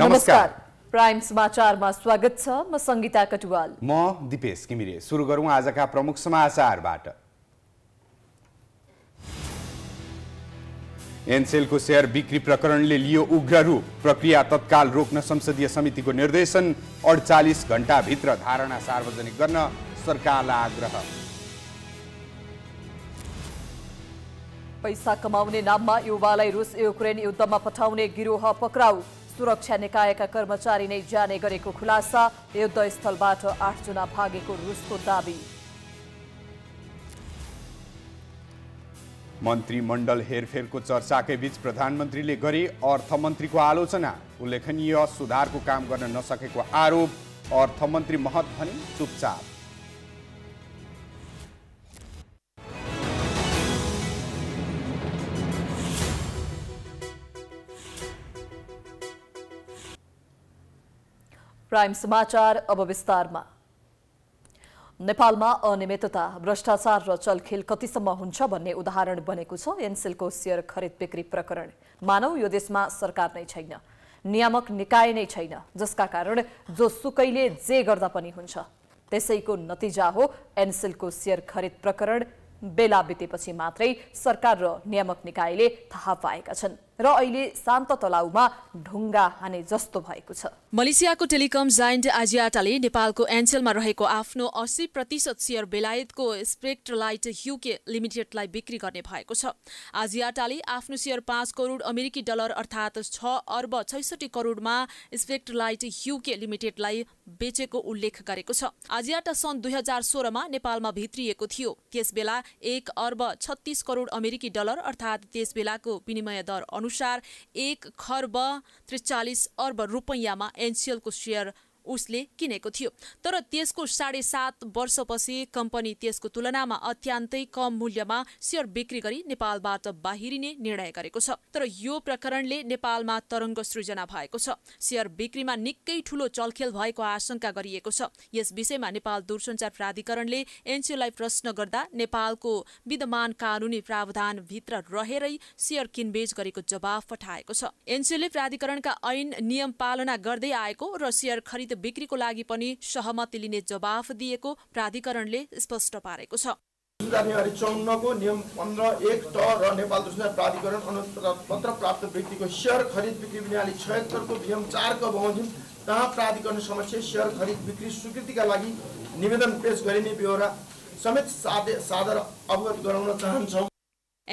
नमस्कार प्राइम समाचारमा स्वागत छ म संगीता कटुवाल म दिपेश किमिरे सुरु गरौँ आजका प्रमुख समाचारबाट एनसेलको सेयर बिक्री प्रकरणले लियो उग्र रूप प्रक्रिया तत्काल रोक्न संसदीय समितिको निर्देशन अडचालिस घण्टाभित्र धारणा सार्वजनिक गर्न सरकारलाई आग्रह पैसा कमाउने नाममा युवालाई रुस युक्रेन युद्धमा पठाउने गिरोह पक्राउ सुरक्षा निकायका कर्मचारी नै जाने गरेको खुलासा युद्धस्थलबाट आठजना भागेको रुसको दावी मन्त्रीमण्डल हेरफेरको चर्चाकै बीच प्रधानमन्त्रीले गरे अर्थमन्त्रीको आलोचना उल्लेखनीय सुधारको काम गर्न नसकेको आरोप अर्थमन्त्री महत भने चुपचाप प्राइम समाचार अब विस्तारमा नेपालमा अनियमितता भ्रष्टाचार र चलखेल कतिसम्म हुन्छ भन्ने उदाहरण बनेको छ एनसेलको सेयर खरिद बिक्री प्रकरण मानव यो देशमा सरकार नै छैन नियामक निकाय नै छैन जसका कारण जो सुकैले जे गर्दा पनि हुन्छ त्यसैको नतिजा हो एनसेलको सेयर खरिद प्रकरण बेला बितेपछि मात्रै सरकार र नियामक निकायले थाहा पाएका छन् र अहिले शान्त तलाउमा ढुङ्गा हाने जस्तो भएको छ मलेसियाको टेलिकम जाइन्ट आजियाटाले नेपालको एन्सेलमा रहेको आफ्नो अस्सी प्रतिशत सेयर बेलायतको स्पेक्ट्रलाइट ह्युके लिमिटेडलाई बिक्री गर्ने भएको छ आजियाटाले आफ्नो सेयर पाँच करोड अमेरिकी डलर अर्थात् छ अर्ब छैसठी करोडमा स्पेक्ट्रलाइट ह्युके लिमिटेडलाई बेचेको उल्लेख गरेको छ आजियाटा सन् दुई हजार सोह्रमा नेपालमा भित्रिएको थियो त्यस बेला एक अर्ब छत्तिस करोड अमेरिकी डलर अर्थात् बेलाको विनिमय दर अनुसार एक खर्ब त्रिचालिस अर्ब रुपैयाँमा एनसिएलको सेयर उसले किनेको थियो तर त्यसको साढे सात वर्षपछि कम्पनी त्यसको तुलनामा अत्यन्तै कम मूल्यमा सेयर बिक्री गरी नेपालबाट बाहिरिने निर्णय गरेको छ तर यो प्रकरणले नेपालमा तरङ्ग सृजना भएको छ सेयर बिक्रीमा निकै ठूलो चलखेल भएको आशंका गरिएको छ यस विषयमा नेपाल दूरसञ्चार प्राधिकरणले एनसिओलाई प्रश्न गर्दा नेपालको विद्यमान कानुनी प्रावधानभित्र रहेरै सेयर किनबेच गरेको जवाफ पठाएको छ एनसिओले प्राधिकरणका ऐन नियम पालना गर्दै आएको र सेयर खरिद बिक्रीको लागि पनि सहमति लिने जवाफ दिएको प्राधिकरणले स्पष्ट पारेको छ जानेवारी चौन्नको नियम पन्ध्र एक ट र नेपाल दूषण प्राधिकरण अनुपत्र प्राप्त व्यक्तिको सेयर खरिद बिक्री विनाली छयत्तरको नियम चारको बमोजिम तहाँ प्राधिकरण समक्ष सेयर खरिद बिक्री स्वीकृतिका लागि निवेदन पेश गरिने बेहोरा समेत सादे सादर अवगत गराउन चाहन्छौँ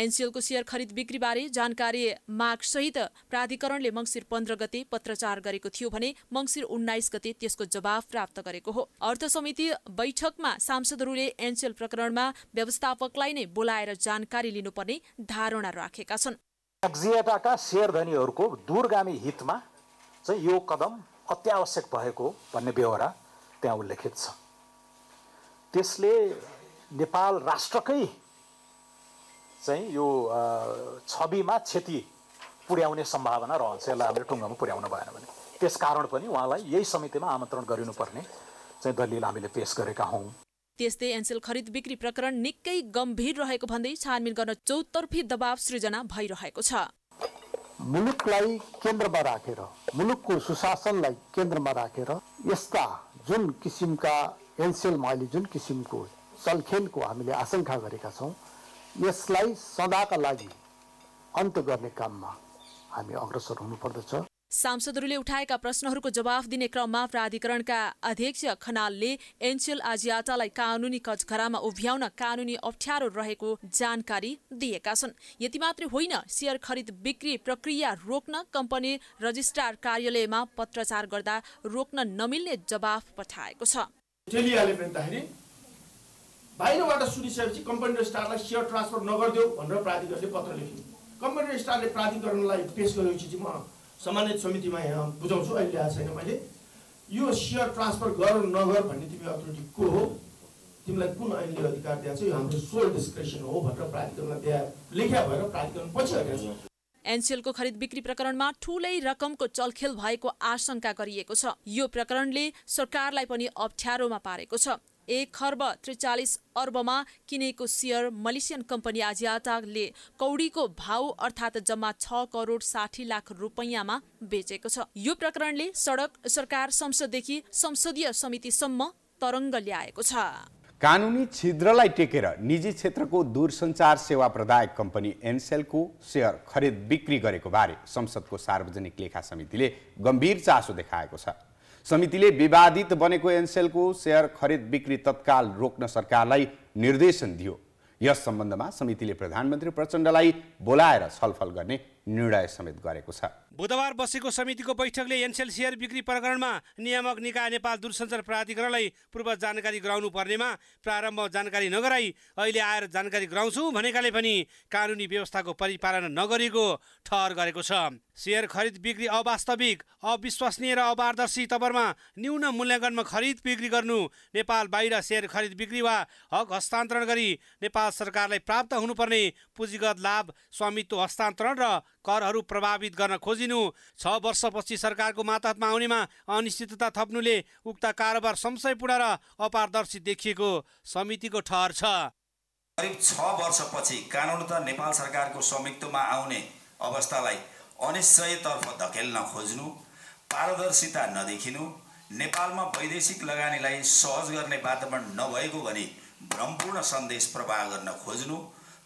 एनसिएलको सेयर खरिद बिक्रीबारे जानकारी मागसहित प्राधिकरणले मङ्सिर पन्ध्र गते पत्रचार गरेको थियो भने मङ्सिर उन्नाइस गते त्यसको जवाब प्राप्त गरेको हो अर्थ समिति बैठकमा सांसदहरूले एनसिएल प्रकरणमा व्यवस्थापकलाई नै बोलाएर जानकारी लिनुपर्ने धारणा राखेका छन् एक्जिएटाका सेयर दूरगामी हितमा चाहिँ यो कदम अत्यावश्यक भएको भन्ने बेहोरा त्यहाँ उल्लेखित छ त्यसले नेपाल राष्ट्रकै चाहिँ यो छविमा क्षति पुर्याउने सम्भावना रहन्छ यसलाई हामीले टुङ्गामा पुर्याउनु भएन भने त्यस कारण पनि उहाँलाई यही समितिमा आमन्त्रण गरिनुपर्ने चाहिँ दलिल हामीले पेस गरेका हौँ त्यस्तै एनसेल खरिद बिक्री प्रकरण निकै गम्भीर रहेको भन्दै छानबिन गर्न चौतर्फी दबाव सृजना भइरहेको छ मुलुकलाई केन्द्रमा राखेर मुलुकको सुशासनलाई केन्द्रमा राखेर यस्ता जुन किसिमका एनसेलमा अहिले जुन किसिमको चलखेलको हामीले आशंका गरेका छौँ यसलाई सदाका लागि अन्त गर्ने काममा हामी अग्रसर हुनुपर्दछ सांसदहरूले उठाएका प्रश्नहरूको जवाफ दिने क्रममा प्राधिकरणका अध्यक्ष खनालले एन्सेल आजियाटालाई कानुनी कचघरामा उभ्याउन कानुनी अप्ठ्यारो रहेको जानकारी दिएका छन् यति मात्रै होइन सेयर खरिद बिक्री प्रक्रिया रोक्न कम्पनी रजिस्ट्रार कार्यालयमा पत्रचार गर्दा रोक्न नमिल्ने जवाफ पठाएको छ बाहिरबाट सुनिसकेपछि कम्पनी स्टारलाई सेयर ट्रान्सफर नगरिदेऊ भनेर प्राधिकरणले पत्र लेख्यो कम्पनी स्टारले प्राधिकरणलाई पेस गरेपछि चाहिँ म सामान्य समितिमा यहाँ बुझाउँछु अहिले ल्याएको छैन मैले यो सेयर ट्रान्सफर गर नगर भन्ने तिमी अथोरिटी को हो तिमीलाई कुन ऐनले अधिकार दिएको छ यो हाम्रो सोल डिस्क्रिप्सन हो भनेर प्राधिकरणलाई दिए लेख्या भएर प्राधिकरण पछि हटेको छ एनसिएलको खरिद बिक्री प्रकरणमा ठूलै रकमको चलखेल भएको आशंका गरिएको छ यो प्रकरणले सरकारलाई पनि अप्ठ्यारोमा पारेको छ एक खर्ब त्रिचालिस अर्बमा किनेको सेयर मलेसियन कम्पनी आजियाटाले कौडीको भाउ अर्थात् जम्मा छ करोड साठी लाख रुपैयाँमा बेचेको छ यो प्रकरणले सडक सरकार संसददेखि संसदीय समितिसम्म तरङ्ग ल्याएको छ कानुनी छिद्रलाई टेकेर निजी क्षेत्रको दूरसञ्चार सेवा प्रदायक कम्पनी एनसेलको सेयर खरिद बिक्री गरेको बारे संसदको सार्वजनिक लेखा समितिले गम्भीर चासो देखाएको छ समितिले विवादित बनेको एनसेलको सेयर खरिद बिक्री तत्काल रोक्न सरकारलाई निर्देशन दियो यस सम्बन्धमा समितिले प्रधानमन्त्री प्रचण्डलाई बोलाएर छलफल गर्ने निर्णय समेत गरेको छ बुधबार बसेको समितिको बैठकले एनसेल सेयर बिक्री प्रकरणमा नियामक निकाय नेपाल दूरसञ्चार प्राधिकरणलाई पूर्व जानकारी गराउनु पर्नेमा प्रारम्भ जानकारी नगराई अहिले आएर जानकारी गराउँछु भनेकाले पनि कानुनी व्यवस्थाको परिपालन नगरेको ठहर गरेको छ सेयर खरिद बिक्री अवास्तविक अविश्वसनीय र अपारदर्शी तवरमा न्यून मूल्याङ्कनमा खरिद बिक्री गर्नु नेपाल बाहिर सेयर खरिद बिक्री वा हक हस्तान्तरण गरी नेपाल सरकारलाई प्राप्त हुनुपर्ने पुँजीगत लाभ स्वामित्व हस्तान्तरण र करहरू प्रभावित गर्न खोजी दिनु छ वर्षपछि सरकारको मातहतमा आउनेमा अनिश्चितता थप्नुले उक्त कारोबार संशयपूर्ण र अपारदर्शी देखिएको समितिको ठहर छ करिब छ वर्षपछि कानुन त नेपाल सरकारको स्वामित्वमा आउने अवस्थालाई अनिश्चयतर्फ धकेल्न खोज्नु पारदर्शिता नदेखिनु नेपालमा वैदेशिक लगानीलाई सहज गर्ने वातावरण नभएको भने भ्रमपूर्ण सन्देश प्रवाह गर्न खोज्नु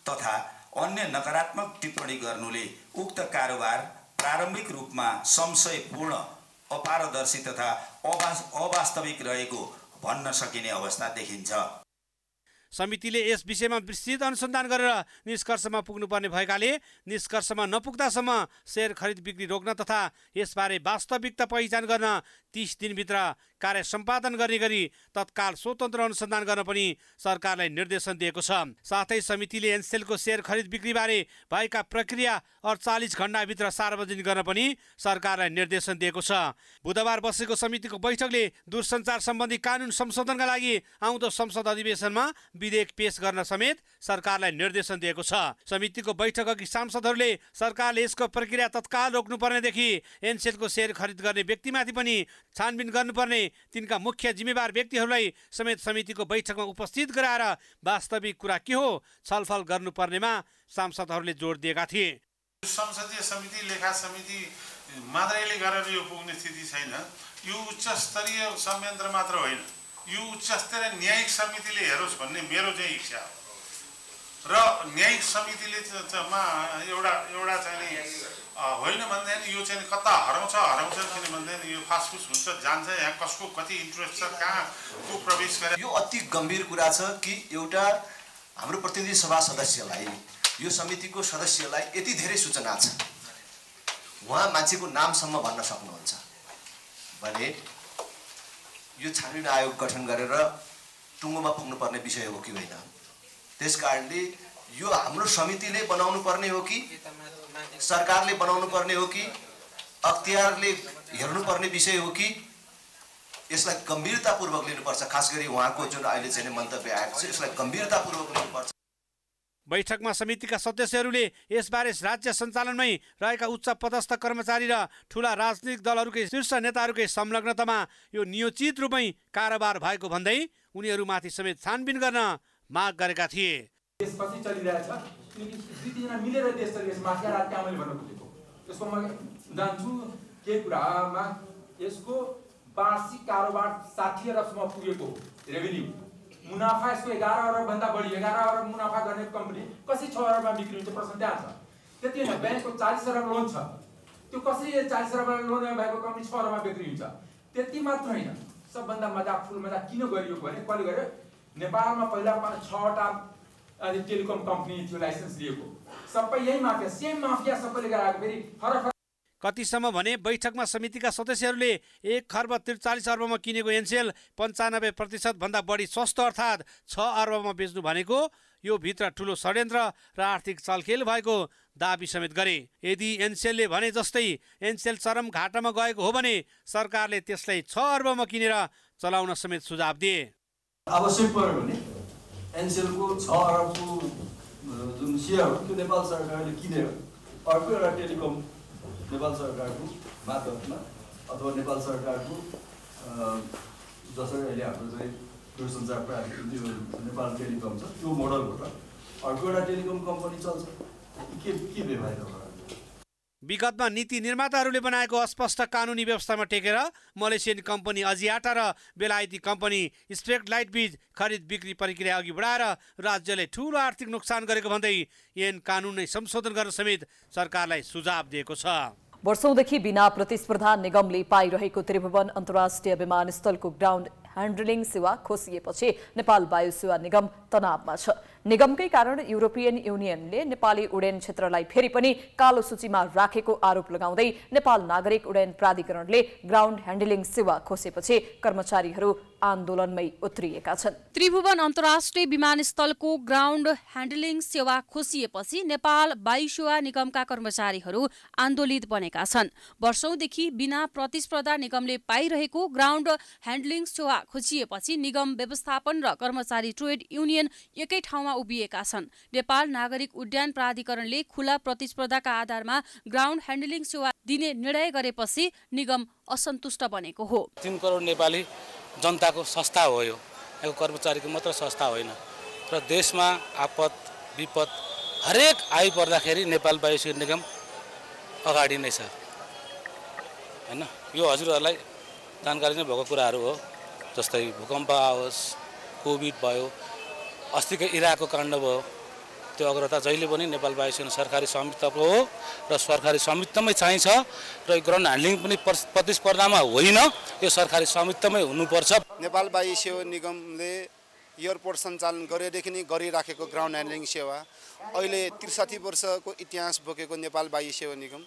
तथा अन्य नकारात्मक टिप्पणी गर्नुले उक्त कारोबार प्रारम्भिक रूपमा संशयपूर्ण अपारदर्शी तथा अवास्तविक रहेको भन्न सकिने अवस्था देखिन्छ समितिले यस विषयमा विस्तृत अनुसन्धान गरेर निष्कर्षमा पुग्नुपर्ने भएकाले निष्कर्षमा नपुग्दासम्म सेयर खरिद बिक्री रोक्न तथा यसबारे वास्तविकता पहिचान गर्न तिस दिनभित्र कार्य सम्पादन गर्ने गरी तत्काल स्वतन्त्र अनुसन्धान गर्न पनि सरकारलाई निर्देशन दिएको छ साथै समितिले एनसेलको सेयर खरिद बिक्रीबारे भएका प्रक्रिया अडचालिस घन्टाभित्र सार्वजनिक गर्न पनि सरकारलाई निर्देशन दिएको छ बुधबार बसेको समितिको बैठकले दूरसञ्चार सम्बन्धी कानुन संशोधनका लागि आउँदो संसद अधिवेशनमा विधेयक पेश गर्न समेत सरकारलाई निर्देशन दिएको छ समितिको बैठक अघि सांसदहरूले सरकारले यसको प्रक्रिया तत्काल रोक्नुपर्नेदेखि एनसेलको सेयर खरिद गर्ने व्यक्तिमाथि पनि छानबिन गर्नुपर्ने तिनका मुख्य जिम्मेवार व्यक्तिहरूलाई समेत समितिको बैठकमा उपस्थित गराएर वास्तविक कुरा के हो छलफल गर्नुपर्नेमा सांसदहरूले जोड दिएका थिए संसदीय समिति लेखा समिति मात्रैले गरेर यो पुग्ने स्थिति छैन यो उच्च स्तरीय संयन्त्र मात्र होइन यो उच्च स्तरीय न्यायिक समितिले हेरोस् भन्ने मेरो चाहिँ इच्छा हो र न्यायिक समितिले मा एउटा एउटा चाहिँ नि होइन भन्दाखेरि यो चाहिँ कता हराउँछ हराउँछ किन भन्दाखेरि यो फासफुस हुन्छ जान्छ यहाँ कसको कति इन्ट्रेस्ट छ कहाँ को प्रवेश गरे यो अति गम्भीर कुरा छ कि एउटा हाम्रो प्रतिनिधि सभा सदस्यलाई यो समितिको सदस्यलाई यति धेरै सूचना छ उहाँ मान्छेको नामसम्म भन्न सक्नुहुन्छ भने यो छानबिन आयोग गठन गरेर टुङ्गोमा पुग्नुपर्ने विषय हो कि होइन त्यस कारणले यो हाम्रो समितिले बनाउनु पर्ने हो कि सरकारले बनाउनु पर्ने हो कि अख्तियारले हेर्नुपर्ने विषय हो कि यसलाई गम्भीरतापूर्वक लिनुपर्छ खास गरी उहाँको जुन अहिले चाहिँ मन्तव्य आएको छ यसलाई गम्भीरतापूर्वक लिनुपर्छ बैठकमा समितिका सदस्यहरूले यसबारे राज्य सञ्चालनमै रहेका उच्च पदस्थ कर्मचारी र ठुला राजनीतिक दलहरूकै शीर्ष नेताहरूकै संलग्नतामा यो नियोजित रूपमै कारोबार भएको भन्दै उनीहरूमाथि समेत छानबिन गर्न माग गरेका थिए त्यसपछि चलिरहेछ किनकि दुई तिनजना मिलेर देश चलिरहेछ माथि राज त्यहाँ मैले भन्न खोजेको त्यसको म जान्छु के कुरामा यसको वार्षिक कारोबार साठी अरबसम्म पुगेको रेभेन्यू मुनाफा यसको एघार अरबभन्दा बढी एघार अरब मुनाफा गर्ने कम्पनी कसरी छ अरबमा बिक्री हुन्छ प्रश्न त्यहाँ छ त्यति होइन ब्याङ्कको चालिस अरब लोन छ त्यो कसरी चालिस अरब लोन भएको कम्पनी छ अरबमा बिक्री हुन्छ त्यति मात्र होइन सबभन्दा मजा फुल मजा किन गरियो भने कसले गर्यो नेपालमा पहिला छवटा अनि टेलिकम कम्पनी थियो लाइसेन्स लिएको सबै यही माफिया सेम माफिया सबैले गराएको फेरि फरक फरक कतिसम्म भने बैठकमा समितिका सदस्यहरूले एक खर्ब त्रिचालिस अर्बमा किनेको एनसेल पन्चानब्बे प्रतिशतभन्दा बढी सस्तो अर्थात् छ अर्बमा बेच्नु भनेको यो भित्र ठुलो षड्यन्त्र र आर्थिक चलखेल भएको दावी समेत गरे यदि एनसेलले भने जस्तै एनसेल चरम घाटामा गएको हो भने सरकारले त्यसलाई छ अर्बमा किनेर चलाउन समेत सुझाव दिए आवश्यक पऱ्यो भने एनसिएलको छ अरबको जुन सेयर हो त्यो नेपाल सरकारले किनेर अर्को एउटा टेलिकम नेपाल सरकारको मार्फतमा अथवा नेपाल सरकारको जसरी अहिले हाम्रो चाहिँ दूरसञ्चार प्राधिकरण त्यो नेपाल टेलिकम छ त्यो मोडलबाट अर्को एउटा टेलिकम कम्पनी चल्छ के के बेफाइदा विगतमा नीति निर्माताहरूले बनाएको अस्पष्ट कानुनी व्यवस्थामा टेकेर मलेसियन कम्पनी अजियाटा र बेलायती कम्पनी स्ट्रेट लाइट बीच खरिद बिक्री प्रक्रिया अघि बढाएर राज्यले ठुलो आर्थिक नोक्सान गरेको भन्दै यन कानुन नै संशोधन गर्न समेत सरकारलाई सुझाव दिएको छ वर्षौंदेखि बिना प्रतिस्पर्धा निगमले पाइरहेको त्रिभुवन अन्तर्राष्ट्रिय विमानस्थलको ग्राउन्ड ह्यान्डलिङ सेवा खोसिएपछि नेपाल वायु सेवा निगम तनावमा छ निगमकै कारण युरोपियन युनियनले नेपाली उडयन क्षेत्रलाई फेरि पनि कालो सूचीमा राखेको आरोप लगाउँदै नेपाल नागरिक उडयन प्राधिकरणले ग्राउन्ड ह्यान्डलिङ सेवा खोसेपछि कर्मचारीहरू आन्दोलनमै उत्रिएका छन् त्रिभुवन अन्तर्राष्ट्रिय विमानस्थलको ग्राउन्ड ह्यान्डलिङ सेवा खोसिएपछि नेपाल वायु सेवा निगमका कर्मचारीहरू आन्दोलित बनेका छन् वर्षौंदेखि बिना प्रतिस्पर्धा निगमले पाइरहेको ग्राउन्ड ह्यान्डलिङ सेवा खोजिएपछि निगम व्यवस्थापन र कर्मचारी ट्रेड युनियन एकै ठाउँमा उभिएका छन् नेपाल नागरिक उड्डयन प्राधिकरणले खुला प्रतिस्पर्धाका आधारमा ग्राउन्ड ह्यान्डलिङ सेवा दिने निर्णय गरेपछि निगम असन्तुष्ट बनेको हो तिन करोड नेपाली जनताको संस्था हो यो कर्मचारीको मात्र संस्था होइन र देशमा आपत विपद हरेक आइपर्दाखेरि नेपाल वायुसेवा निगम अगाडि नै छ होइन यो हजुरहरूलाई जानकारी नै भएको कुराहरू हो जस्तै भूकम्प आओस् कोभिड भयो अस्तिको इराकको काण्ड भयो त्यो अग्रता जहिले पनि नेपाल वायुसेना सरकारी स्वामित्वको हो र सरकारी स्वामित्वमै चाहिन्छ र यो ग्राउन्ड ह्यान्डलिङ पनि प्रतिस्पर्धामा होइन यो सरकारी स्वामित्वमै हुनुपर्छ नेपाल वायु सेवा निगमले एयरपोर्ट सञ्चालन गरेदेखि नै गरिराखेको ग्राउन्ड ह्यान्डलिङ सेवा अहिले त्रिसाठी वर्षको इतिहास बोकेको नेपाल वायु सेवा निगम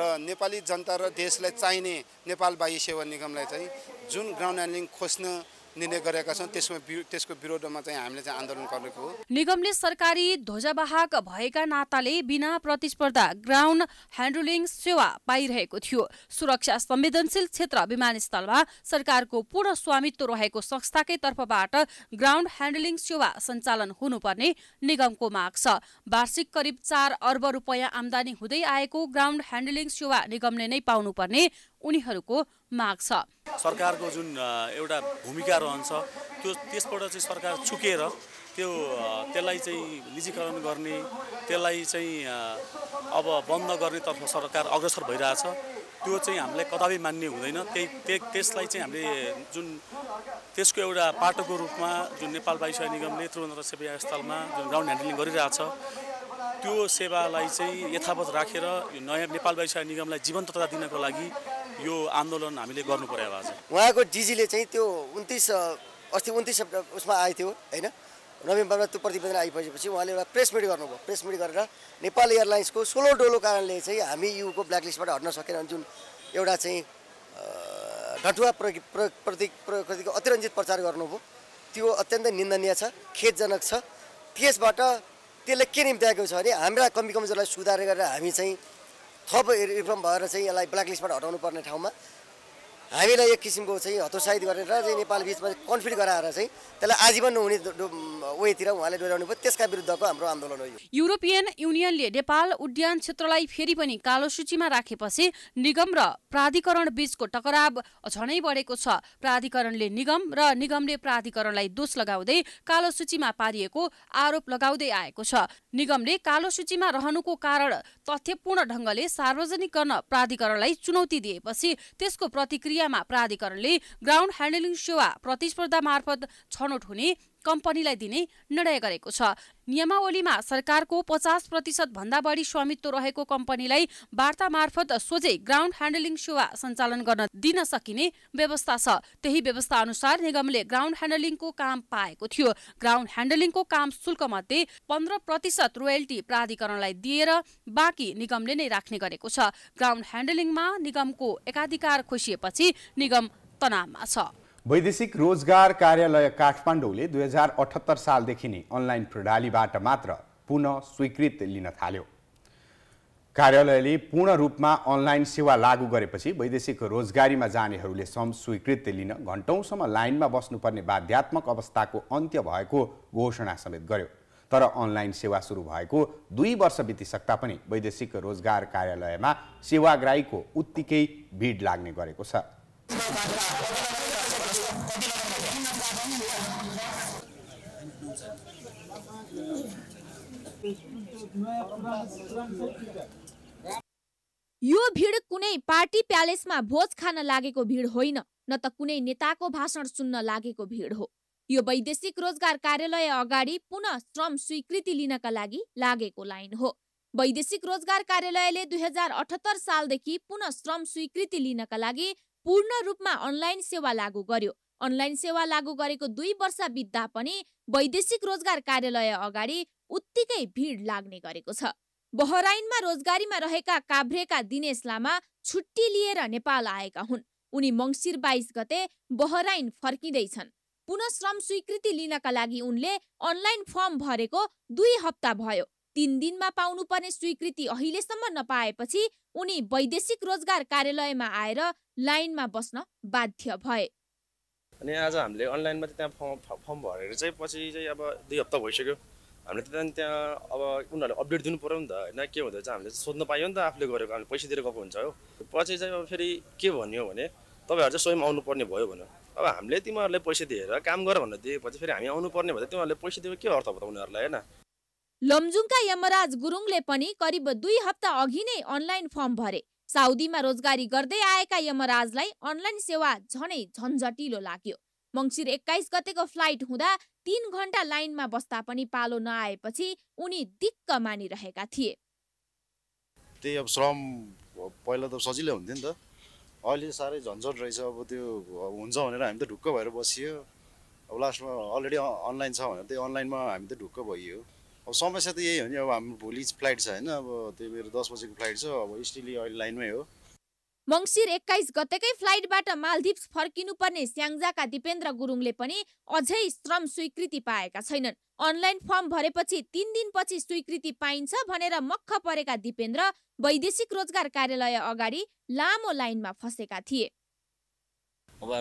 र नेपाली जनता र देशलाई चाहिने नेपाल वायु सेवा निगमलाई चाहिँ जुन ग्राउन्ड ह्यान्डलिङ खोज्न निर्णय गरेका छौँ त्यसमा त्यसको विरोधमा चाहिँ हामीले चाहिँ आन्दोलन गर्नुको हो निगमले सरकारी ध्वजावाहक भएका नाताले बिना प्रतिस्पर्धा ग्राउन्ड ह्यान्डलिङ सेवा पाइरहेको थियो सुरक्षा संवेदनशील क्षेत्र विमानस्थलमा सरकारको पूर्ण स्वामित्व रहेको संस्थाकै तर्फबाट ग्राउन्ड ह्यान्डलिङ सेवा सञ्चालन हुनुपर्ने निगमको माग छ वार्षिक करिब चार अर्ब रुपियाँ आमदानी हुँदै आएको ग्राउन्ड ह्यान्डलिङ सेवा निगमले नै पाउनुपर्ने उनीहरूको माग छ सरकारको जुन एउटा भूमिका रहन्छ त्यो त्यसबाट चाहिँ सरकार चुकेर त्यो त्यसलाई चाहिँ निजीकरण गर्ने त्यसलाई चाहिँ अब बन्द गर्नेतर्फ सरकार अग्रसर भइरहेछ त्यो चाहिँ हामीलाई कदापि मान्ने हुँदैन त्यही त्यसलाई चाहिँ हामीले जुन त्यसको एउटा पाटोको रूपमा जुन नेपाल वायुसेवा निगमले त्रिभुवनन्तर सेवा स्थलमा जुन ग्राउन्ड ह्यान्डलिङ गरिरहेछ त्यो सेवालाई चाहिँ यथावत राखेर यो नयाँ नेपाल वायुसेवा निगमलाई जीवन्तता दिनको लागि यो आन्दोलन हामीले गर्नु पर्यो आज उहाँको डिजीले चाहिँ त्यो उन्तिस अस्ति उन्तिस उसमा आएको थियो होइन नोभेम्बरमा त्यो प्रतिवेदन आइपुगेपछि उहाँले एउटा प्रेस मिट गर्नुभयो प्रेस मिट गरेर नेपाल एयरलाइन्सको सोलो डोलो कारणले चाहिँ हामी युको ब्ल्याकलिस्टबाट हट्न सकेन जुन एउटा चाहिँ घटुवा प्रति प्रकृतिको अतिरञ्जित प्रचार गर्नुभयो त्यो अत्यन्तै निन्दनीय छ खेदजनक छ त्यसबाट त्यसले के निम्त्याएको छ भने हाम्रा कमी कमजोरलाई सुधार गरेर हामी चाहिँ थप रिफर्म भएर चाहिँ यसलाई ब्ल्याकलिस्टबाट हटाउनु पर्ने ठाउँमा हामीलाई एक किसिमको चाहिँ हतोत्साहित गरेर चाहिँ नेपाल बिचमा कन्फ्लिक्ट गराएर चाहिँ त्यसलाई आजीवन नहुने वेतिर उहाँले डोराउनु भयो त्यसका विरुद्धको हाम्रो आन्दोलन हो यो युरोपियन युनियनले नेपाल उड्डयन क्षेत्रलाई फेरि पनि कालो सूचीमा राखेपछि निगम र प्राधिकरण बीचको टकराव झनै बढेको छ प्राधिकरणले निगम र निगमले प्राधिकरणलाई दोष लगाउँदै कालो सूचीमा पारिएको आरोप लगाउँदै आएको छ निगमले कालो सूचीमा रहनुको कारण तथ्यपूर्ण ढङ्गले सार्वजनिक गर्न प्राधिकरणलाई चुनौती दिएपछि त्यसको प्रतिक्रिया प्रक्रियामा प्राधिकरणले ग्राउन्ड ह्यान्डलिङ सेवा प्रतिस्पर्धा मार्फत छनौट हुने कम्पनीलाई दिने निर्णय गरेको छ नियमावलीमा सरकारको पचास प्रतिशत भन्दा बढी स्वामित्व रहेको कम्पनीलाई वार्ता मार्फत सोझै ग्राउन्ड ह्यान्डलिङ सेवा सञ्चालन गर्न दिन सकिने व्यवस्था छ त्यही व्यवस्था अनुसार निगमले ग्राउन्ड ह्यान्डलिङको काम पाएको थियो ग्राउन्ड ह्यान्डलिङको काम शुल्क मध्ये पन्ध्र प्रतिशत रोयल्टी प्राधिकरणलाई दिएर बाँकी निगमले नै राख्ने गरेको छ ग्राउन्ड ह्यान्डलिङमा निगमको एकाधिकार खोसिएपछि निगम तनावमा छ वैदेशिक रोजगार कार्यालय काठमाडौँले दुई हजार अठहत्तर सालदेखि नै अनलाइन प्रणालीबाट मात्र पुनः स्वीकृत लिन थाल्यो कार्यालयले पूर्ण रूपमा अनलाइन सेवा लागू गरेपछि वैदेशिक रोजगारीमा जानेहरूले सम स्वीकृत लिन घन्टौँसम्म लाइनमा बस्नुपर्ने बाध्यात्मक अवस्थाको अन्त्य भएको घोषणा समेत गर्यो तर अनलाइन सेवा सुरु भएको दुई वर्ष बितिसक्दा पनि वैदेशिक रोजगार कार्यालयमा सेवाग्राहीको उत्तिकै भिड लाग्ने गरेको छ यो भिड कुनै पार्टी प्यालेसमा भोज खान लागेको भिड होइन न त कुनै नेताको भाषण सुन्न लागेको भिड हो यो वैदेशिक रोजगार कार्यालय अगाडि पुनः श्रम स्वीकृति लिनका लागि लागेको लाइन हो वैदेशिक रोजगार कार्यालयले दुई हजार अठहत्तर सालदेखि पुनः श्रम स्वीकृति लिनका लागि पूर्ण रूपमा अनलाइन सेवा लागू गर्यो अनलाइन सेवा लागू गरेको दुई वर्ष बित्दा पनि वैदेशिक रोजगार कार्यालय अगाडि उत्तिकै भिड लाग्ने गरेको छ बहराइनमा रोजगारीमा रहेका काभ्रेका दिनेश लामा छुट्टी लिएर नेपाल आएका हुन् उनी मङ्सिर बाइस गते बहराइन फर्किँदैछन् पुनः श्रम स्वीकृति लिनका लागि उनले अनलाइन फर्म भरेको दुई हप्ता भयो तिन दिनमा पाउनुपर्ने स्वीकृति अहिलेसम्म नपाएपछि उनी वैदेशिक रोजगार कार्यालयमा आएर लाइनमा बस्न बाध्य भए अनि आज हामीले अनलाइन मात्रै त्यहाँ फर्म फर्म भरेर चाहिँ पछि चाहिँ अब दुई हप्ता भइसक्यो हामीले त्यहाँदेखि त्यहाँ अब उनीहरूले अपडेट दिनु पऱ्यो नि त होइन के हुँदैछ हामीले सोध्नु पायो नि त आफूले गरेको हामीले पैसा दिएर गएको हुन्छ हो पछि चाहिँ अब फेरि के भन्यो भने तपाईँहरू चाहिँ स्वयं आउनुपर्ने भयो भने अब हामीले तिमीहरूलाई पैसा दिएर काम गर भनेर दिएपछि फेरि हामी आउनुपर्ने भयो तिमीहरूले पैसा दिएको के अर्थ भयो त उनीहरूलाई होइन लमजुङका यमराज गुरुङले पनि करिब दुई हप्ता अघि नै अनलाइन फर्म भरे साउदीमा रोजगारी गर्दै आएका यमराजलाई अनलाइन सेवा झनै झन्झटिलो लाग्यो मङ्सिर एक्काइस गतेको फ्लाइट हुँदा तिन घन्टा लाइनमा बस्दा पनि पालो नआएपछि उनी दिक्क मानिरहेका थिए त्यही अब श्रम पहिला त सजिलो हुन्थ्यो नि त अहिले साह्रै झन्झट रहेछ अब त्यो हुन्छ भनेर हामी त ढुक्क भएर बसियो अब लास्टमा अलरेडी अनलाइन छ भनेर त्यही अनलाइनमा हामी त ढुक्क भइयो अब समस्या त यही हो नि अब हाम्रो भोलि फ्लाइट छ होइन अब त्यो मेरो दस बजीको फ्लाइट छ अब स्टिल अहिले लाइनमै हो मङ्सिर एक्काइस गतेकै फ्लाइटबाट मालदिप्स फर्किनुपर्ने स्याङ्जाका दिपेन्द्र गुरुङले पनि अझै श्रम स्वीकृति पाएका छैनन् अनलाइन फर्म भरेपछि तिन दिनपछि स्वीकृति पाइन्छ भनेर मक्ख परेका दिपेन्द्र वैदेशिक रोजगार कार्यालय अगाडि लामो लाइनमा फसेका थिए अब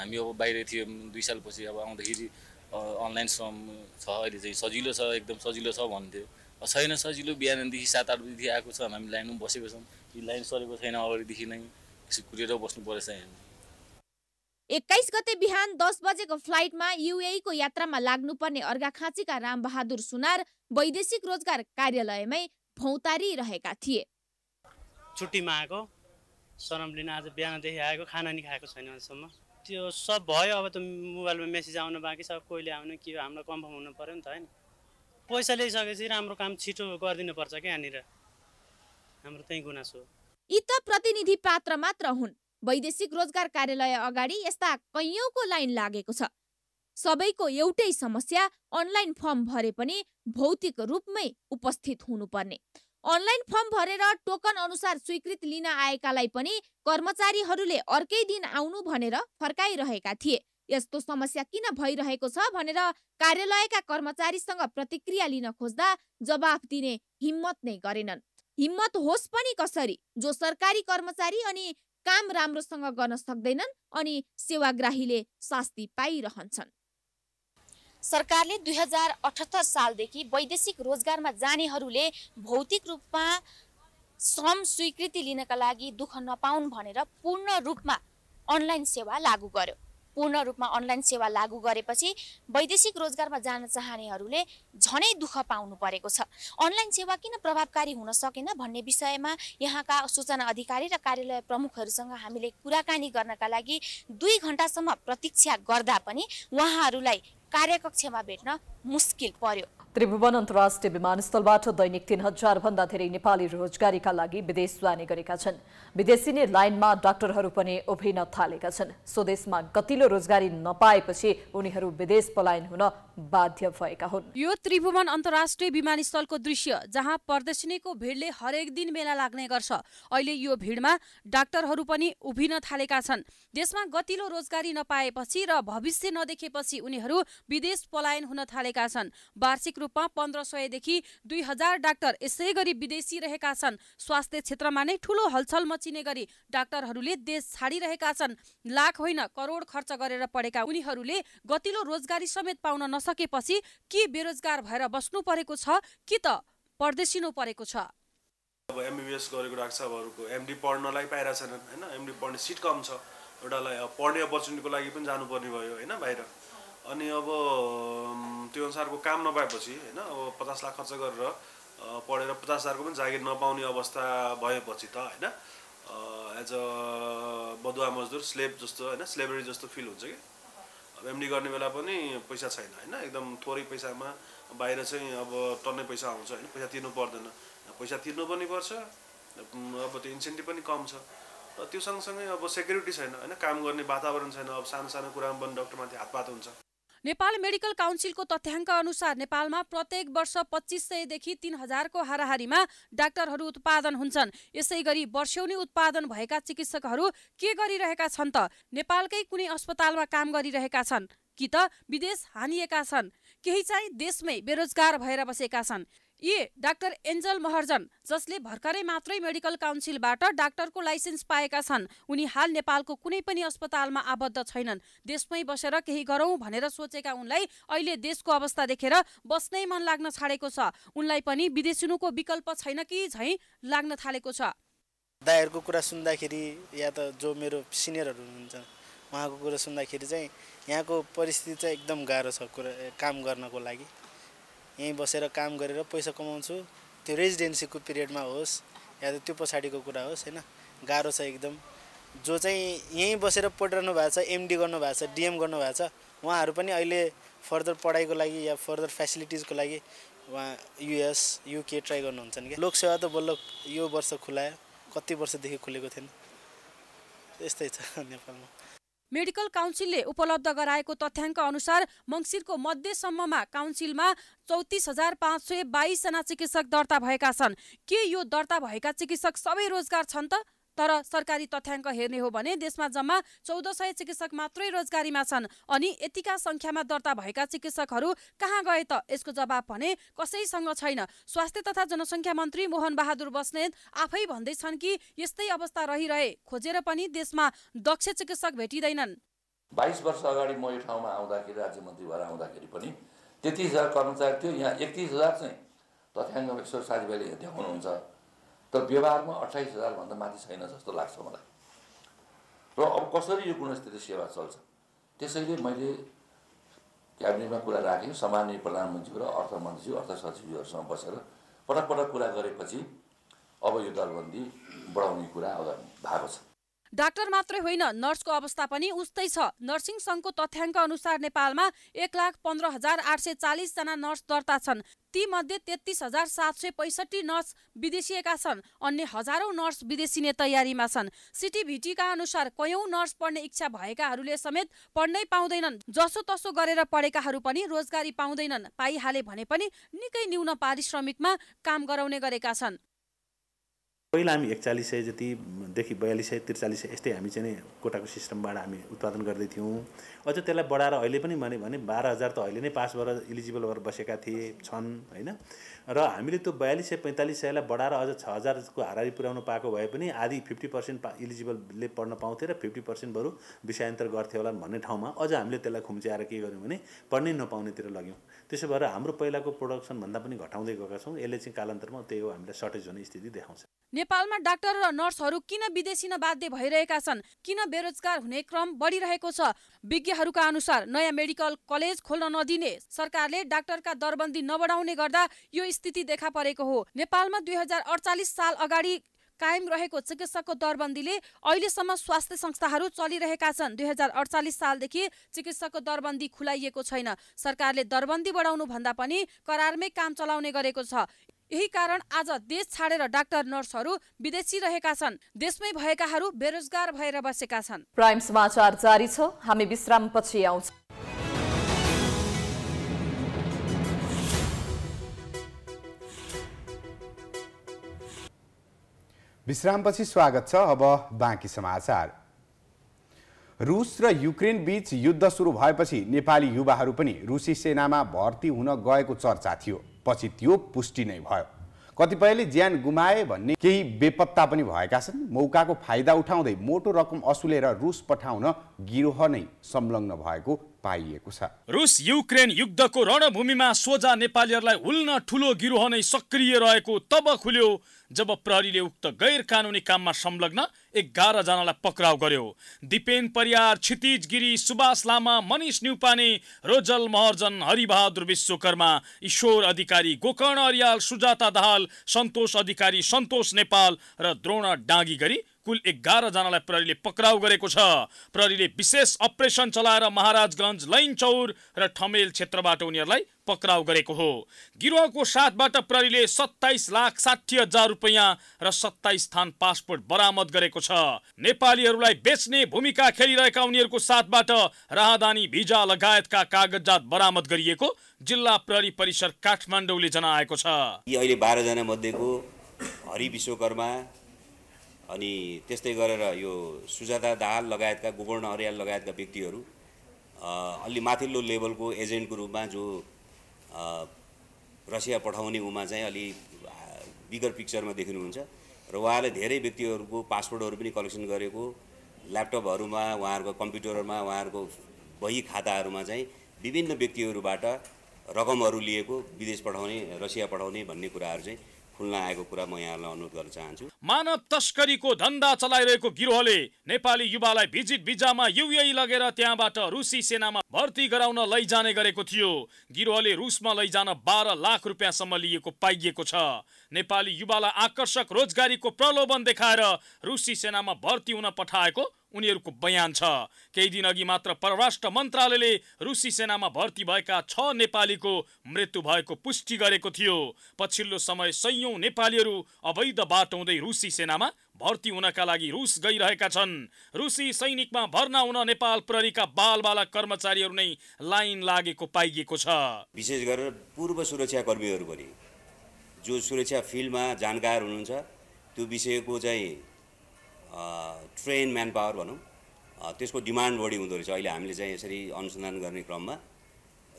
हामी अब बाहिर थियौँ दुई सालपछि अब आउँदाखेरि अनलाइन श्रम छ अहिले चाहिँ सजिलो छ एकदम सजिलो छ भन्थ्यो छैन सजिलो बिहानदेखि सात आठ बजीदेखि आएको छ हामी लाइनमा बसेको छौँ यो लाइन सरेको छैन अगाडिदेखि नै त्यसो कुरेर बस्नु परेछ हामी एक्काइस गते बिहान दस बजेको फ्लाइटमा को यात्रामा लाग्नुपर्ने अर्घाखाँचीका रामबहादुर सुनार वैदेशिक रोजगार कार्यालयमै रहेका थिए छुट्टीमा आएको शरम लिन आज बिहानदेखि आएको खाना नि खाएको छैन अहिलेसम्म त्यो सब भयो अब त मोबाइलमा मेसेज आउनु बाँकी छ कोहीले आउनु के हाम्रो कन्फर्म हुनु पऱ्यो नि त होइन पैसा ल्याइसकेपछि राम्रो काम छिटो गरिदिनुपर्छ क्या यहाँनिर हाम्रो त्यही गुनासो यी त प्रतिनिधि पात्र मात्र हुन् वैदेशिक रोजगार कार्यालय अगाडि यस्ता कैयौँको लाइन लागेको छ सबैको एउटै समस्या अनलाइन फर्म भरे पनि भौतिक रूपमै उपस्थित हुनुपर्ने अनलाइन फर्म भरेर टोकन अनुसार स्वीकृत लिन आएकालाई पनि कर्मचारीहरूले अर्कै दिन आउनु भनेर फर्काइरहेका थिए यस्तो समस्या किन भइरहेको छ भनेर कार्यालयका कर्मचारीसँग प्रतिक्रिया लिन खोज्दा जवाफ दिने हिम्मत नै गरेनन् हिम्मत होस् पनि कसरी जो सरकारी कर्मचारी अनि काम राम्रोसँग गर्न सक्दैनन् अनि सेवाग्राहीले शास्ति पाइरहन्छन् सरकारले दुई हजार अठहत्तर सालदेखि वैदेशिक रोजगारमा जानेहरूले भौतिक रूपमा श्रम स्वीकृति लिनका लागि दुःख नपाउन् भनेर पूर्ण रूपमा अनलाइन सेवा लागू गर्यो पूर्ण रूपमा अनलाइन सेवा लागू गरेपछि वैदेशिक रोजगारमा जान चाहनेहरूले झनै दुःख पाउनु परेको छ अनलाइन सेवा किन प्रभावकारी हुन सकेन भन्ने विषयमा यहाँका सूचना अधिकारी र कार्यालय प्रमुखहरूसँग हामीले कुराकानी गर्नका लागि दुई घन्टासम्म प्रतीक्षा गर्दा पनि उहाँहरूलाई कार्यकक्षमा भेट्न मुस्किल पर्यो त्रिभुवन अन्तर्राष्ट्रिय विमानस्थलबाट दैनिक तीन हजारभन्दा धेरै नेपाली रोजगारीका लागि विदेश जाने गरेका छन् विदेशी नै लाइनमा डाक्टरहरू पनि उभिन थालेका छन् स्वदेशमा गतिलो रोजगारी नपाएपछि उनीहरू विदेश पलायन हुन बाध्य भएका हुन् यो त्रिभुवन अन्तर्राष्ट्रिय विमानस्थलको दृश्य जहाँ प्रदर्शनीको भिडले हरेक दिन मेला लाग्ने गर्छ अहिले यो भिडमा डाक्टरहरू पनि उभिन थालेका छन् देशमा गतिलो रोजगारी नपाएपछि र भविष्य नदेखेपछि उनीहरू विदेश पलायन हुन थालेका छन् वार्षिक रूपमा पन्ध्र सयदेखि दुई हजार डाक्टर यसै गरी विदेशी रहेका छन् स्वास्थ्य क्षेत्रमा नै ठूलो हलचल मचिने गरी डाक्टरहरूले देश छाडिरहेका छन् लाख होइन करोड खर्च गरेर पढेका उनीहरूले गतिलो रोजगारी समेत पाउन नसकेपछि के बेरोजगार भएर बस्नु परेको छ कि त परदेशिनु परेको छ अब एमबिबिएस गरेको साहबहरूको एमडी पढ्नलाई पाइरहेको छैनन् होइन एमडी पढ्ने सिट कम छ एउटालाई पढ्ने अपर्च्युनिटीको लागि पनि जानुपर्ने भयो होइन बाहिर अनि अब त्यो अनुसारको काम नपाएपछि होइन अब पचास लाख खर्च गरेर पढेर पचास हजारको पनि जागिर नपाउने अवस्था भएपछि त होइन एज अ बदुवा मजदुर स्लेब जस्तो होइन स्लेबरी जस्तो फिल हुन्छ कि अब एमडी गर्ने बेला पनि पैसा छैन होइन एकदम थोरै पैसामा बाहिर चाहिँ अब टन्नै पैसा आउँछ होइन पैसा तिर्नु पर्दैन पैसा तिर्नु पनि पर्छ अब त्यो इन्सेन्टिभ पनि कम छ र त्यो सँगसँगै अब सेक्युरिटी छैन होइन काम गर्ने वातावरण छैन अब सानो सानो कुरामा पनि डक्टरमाथि हातपात हुन्छ नेपाल मेडिकल काउन्सिलको तथ्याङ्क अनुसार नेपालमा प्रत्येक वर्ष पच्चिस सयदेखि तिन हजारको हाराहारीमा डाक्टरहरू उत्पादन हुन्छन् यसै गरी वर्षौनी उत्पादन भएका चिकित्सकहरू के गरिरहेका छन् त नेपालकै कुनै अस्पतालमा काम गरिरहेका छन् कि त विदेश हानिएका छन् केही चाहिँ देशमै बेरोजगार भएर बसेका छन् यी डाक्टर एन्जल महर्जन जसले भर्खरै मात्रै मेडिकल काउन्सिलबाट डाक्टरको लाइसेन्स पाएका छन् उनी हाल नेपालको कुनै पनि अस्पतालमा आबद्ध छैनन् देशमै बसेर केही गरौँ भनेर सोचेका उनलाई अहिले देशको अवस्था देखेर बस्नै मन लाग्न छाडेको छ उनलाई पनि विदेशिनुको विकल्प छैन कि झैँ लाग्न थालेको छ दायहरूको कुरा सुन्दाखेरि या त जो मेरो सिनियरहरू हुनुहुन्छ उहाँको कुरा सुन्दाखेरि चाहिँ यहाँको परिस्थिति चाहिँ एकदम गाह्रो छ कुरा काम गर्नको लागि यहीँ बसेर काम गरेर पैसा कमाउँछु त्यो रेजिडेन्सीको पिरियडमा होस् या त त्यो पछाडिको कुरा होस् होइन गाह्रो छ एकदम जो चाहिँ यहीँ बसेर पढिरहनु भएको छ एमडी गर्नु गर्नुभएको छ डिएम गर्नुभएको छ उहाँहरू पनि अहिले फर्दर पढाइको लागि या फर्दर फेसिलिटिजको लागि उहाँ युएस युके ट्राई गर्नुहुन्छन् कि लोकसेवा त बल्ल यो वर्ष खुलायो कति वर्षदेखि खुलेको थिएन यस्तै छ नेपालमा मेडिकल काउन्सिलले उपलब्ध गराएको तथ्याङ्क अनुसार मङ्सिरको मध्यसम्ममा काउन्सिलमा चौतिस हजार पाँच सय बाइसजना चिकित्सक दर्ता भएका छन् के यो दर्ता भएका चिकित्सक सबै रोजगार छन् त तर सरकारी तथ्याङ्क हेर्ने हो भने देशमा जम्मा चौध सय चिकित्सक मात्रै रोजगारीमा छन् अनि यतिका सङ्ख्यामा दर्ता भएका चिकित्सकहरू कहाँ गए त यसको जवाब भने कसैसँग छैन स्वास्थ्य तथा जनसङ्ख्या मन्त्री मोहन बहादुर बस्नेत आफै भन्दैछन् कि यस्तै अवस्था रहिरहे खोजेर पनि देशमा दक्ष चिकित्सक भेटिँदैनन् बाइस वर्ष अगाडि म यो ठाउँमा आउँदाखेरि राज्य मन्त्री भएर आउँदाखेरि पनि तेत्तिस हजार कर्मचारी थियो यहाँ एकतिस हजार चाहिँ तथ्याङ्क साथीभाइले देखाउनुहुन्छ तर व्यवहारमा अठाइस हजारभन्दा माथि छैन जस्तो लाग्छ मलाई र अब कसरी यो गुणस्तरीय सेवा चल्छ त्यसैले मैले क्याबिनेटमा कुरा राखेँ सामान्य प्रधानमन्त्री र अर्थमन्त्री अर्थ सचिवहरूसँग बसेर पटक पटक कुरा गरेपछि अब यो दरबन्दी बढाउने कुरा अगाडि भएको छ डाक्टर मात्रै होइन नर्सको अवस्था पनि उस्तै छ नर्सिङ सङ्घको तथ्याङ्क अनुसार नेपालमा एक लाख पन्ध्र हजार आठ सय चालिसजना नर्स दर्ता छन् तीमध्ये तेत्तिस हजार सात सय पैँसठी नर्स विदेशिएका छन् अन्य हजारौँ नर्स विदेशिने तयारीमा छन् सिटिभिटीका अनुसार कयौँ नर्स पढ्ने इच्छा भएकाहरूले समेत पढ्नै पाउँदैनन् जसोतसो गरेर पढेकाहरू पनि रोजगारी पाउँदैनन् पाइहाले भने पनि निकै न्यून पारिश्रमिकमा काम गराउने गरेका छन् पहिला हामी एकचालिस सय जतिदेखि बयालिस सय त्रिचालिस सय यस्तै हामी चाहिँ कोटाको सिस्टमबाट हामी उत्पादन गर्दैथ्यौँ अझ त्यसलाई बढाएर अहिले पनि भने भने बाह्र हजार त अहिले नै पास भएर इलिजिबल भएर बसेका थिए छन् होइन र हामीले त्यो बयालिस सय पैँतालिस सयलाई बढाएर अझ छ हजारको हारारी पुर्याउनु पाएको भए पनि आधी फिफ्टी पर्सेन्ट पा इलिजिबलले पढ्न पाउँथे र फिफ्टी पर्सेन्ट बरु विषयान्तर गर्थ्यो होला भन्ने ठाउँमा अझ हामीले त्यसलाई खुम्च्याएर के गर्यौँ भने पढ्नै नपाउनेतिर लग्यौँ त्यसो भएर हाम्रो पहिलाको भन्दा पनि घटाउँदै गएका छौँ यसले चाहिँ कालान्तरमा त्यही हो हामीलाई सर्टेज हुने स्थिति देखाउँछ नेपालमा डाक्टर र नर्सहरू किन विदेशी बाध्य भइरहेका छन् किन बेरोजगार हुने क्रम बढिरहेको छ विज्ञ विशेषज्ञहरूका अनुसार नयाँ मेडिकल कलेज खोल्न नदिने सरकारले डाक्टरका दरबन्दी नबढाउने गर्दा यो स्थिति देखा परेको हो नेपालमा दुई साल अगाडि कायम रहेको चिकित्सकको दरबन्दीले अहिलेसम्म स्वास्थ्य संस्थाहरू चलिरहेका छन् दुई हजार अडचालिस सालदेखि चिकित्सकको दरबन्दी खुलाइएको छैन सरकारले दरबन्दी बढाउनु भन्दा पनि करारमै काम चलाउने गरेको छ यही कारण आज देश छाडेर डाक्टर नर्सहरू विदेशी रहेका छन् देशमै भएकाहरू बेरोजगार भएर बसेका छन् प्राइम समाचार जारी छ हामी विश्राम पछि आउँछौँ विश्रामपछि स्वागत छ अब बाँकी समाचार रुस र युक्रेन बीच युद्ध सुरु भएपछि नेपाली युवाहरू पनि रुसी सेनामा भर्ती हुन गएको चर्चा थियो पछि त्यो पुष्टि नै भयो कतिपयले ज्यान गुमाए भन्ने केही बेपत्ता पनि भएका छन् मौकाको फाइदा उठाउँदै मोटो रकम असुलेर रुस पठाउन गिरोह नै संलग्न भएको पाइएको छ रुस युक्रेन युद्धको रणभूमिमा सोझा नेपालीहरूलाई हुल्न ठुलो गिरोह नै सक्रिय रहेको तब खुल्यो जब प्रहरीले उक्त गैर कानुनी काममा संलग्न जनालाई पक्राउ गर्यो दिपेन परियार क्षितिज गिरी सुभाष लामा मनिष न्युपाने रोजल महर्जन हरिबहादुर विश्वकर्मा ईश्वर अधिकारी गोकर्ण अरियाल सुजाता दाहाल सन्तोष अधिकारी सन्तोष नेपाल र द्रोण डाँगी गरी कुल जनालाई प्रहरीले पक्राउ गरेको छ प्रहरीले विशेष अपरेसन चलाएर महाराजगञ्ज लैनचौर र ठमेल क्षेत्रबाट उनीहरूलाई पक्राउ गरेको हो गिरोहको साथबाट प्रहरीले सत्ताइस लाख साठी हजार रुपियाँ र सत्ताइस थान पासपोर्ट बरामद गरेको छ नेपालीहरूलाई बेच्ने भूमिका खेलिरहेका उनीहरूको साथबाट राहदानी भिजा लगायतका कागजात बरामद गरिएको जिल्ला प्रहरी परिसर काठमाडौँले जनाएको छ यी अहिले बाह्रजना मध्येको हरि विश्वकर्मा अनि त्यस्तै गरेर यो सुजाता दाहाल लगायतका गोवर्ण अर्याल लगायतका व्यक्तिहरू अलि माथिल्लो लेभलको एजेन्टको रूपमा जो रसिया पठाउने उमा चाहिँ अलि बिगर पिक्चरमा देखिनुहुन्छ र उहाँले धेरै व्यक्तिहरूको पासपोर्टहरू पनि कलेक्सन गरेको ल्यापटपहरूमा उहाँहरूको कम्प्युटरहरूमा उहाँहरूको बही खाताहरूमा चाहिँ विभिन्न व्यक्तिहरूबाट रकमहरू लिएको विदेश पठाउने रसिया पठाउने भन्ने कुराहरू चाहिँ खुल्न आएको कुरा म यहाँलाई अनुरोध गर्न चाहन्छु मानव तस्करीको धन्दा चलाइरहेको गिरोहले नेपाली युवालाई भिजिट भिजामा युए लगेर त्यहाँबाट रुसी सेनामा भर्ती गराउन लैजाने गरेको थियो गिरोहले रुसमा लैजान बाह्र लाख रुपियाँसम्म लिएको पाइएको छ नेपाली युवालाई आकर्षक रोजगारीको प्रलोभन देखाएर रुसी सेनामा भर्ती हुन पठाएको उनीहरूको बयान छ केही दिन अघि मात्र परराष्ट्र मन्त्रालयले रुसी सेनामा भर्ती भएका छ नेपालीको मृत्यु भएको पुष्टि गरेको थियो पछिल्लो समय सयौँ नेपालीहरू अवैध बाटो हुँदै रुसी सेनामा भर्ती हुनका लागि रुस गइरहेका छन् रुसी सैनिकमा भर्ना हुन नेपाल प्रहरीका बालक कर्मचारीहरू नै लाइन लागेको पाइएको छ विशेष गरेर पूर्व सुरक्षाकर्मीहरू पनि जो सुरक्षा फिल्डमा जानकार हुनुहुन्छ त्यो विषयको चाहिँ ट्रेन म्यान पावर भनौँ त्यसको डिमान्ड बढी हुँदो रहेछ अहिले हामीले चाहिँ यसरी अनुसन्धान गर्ने क्रममा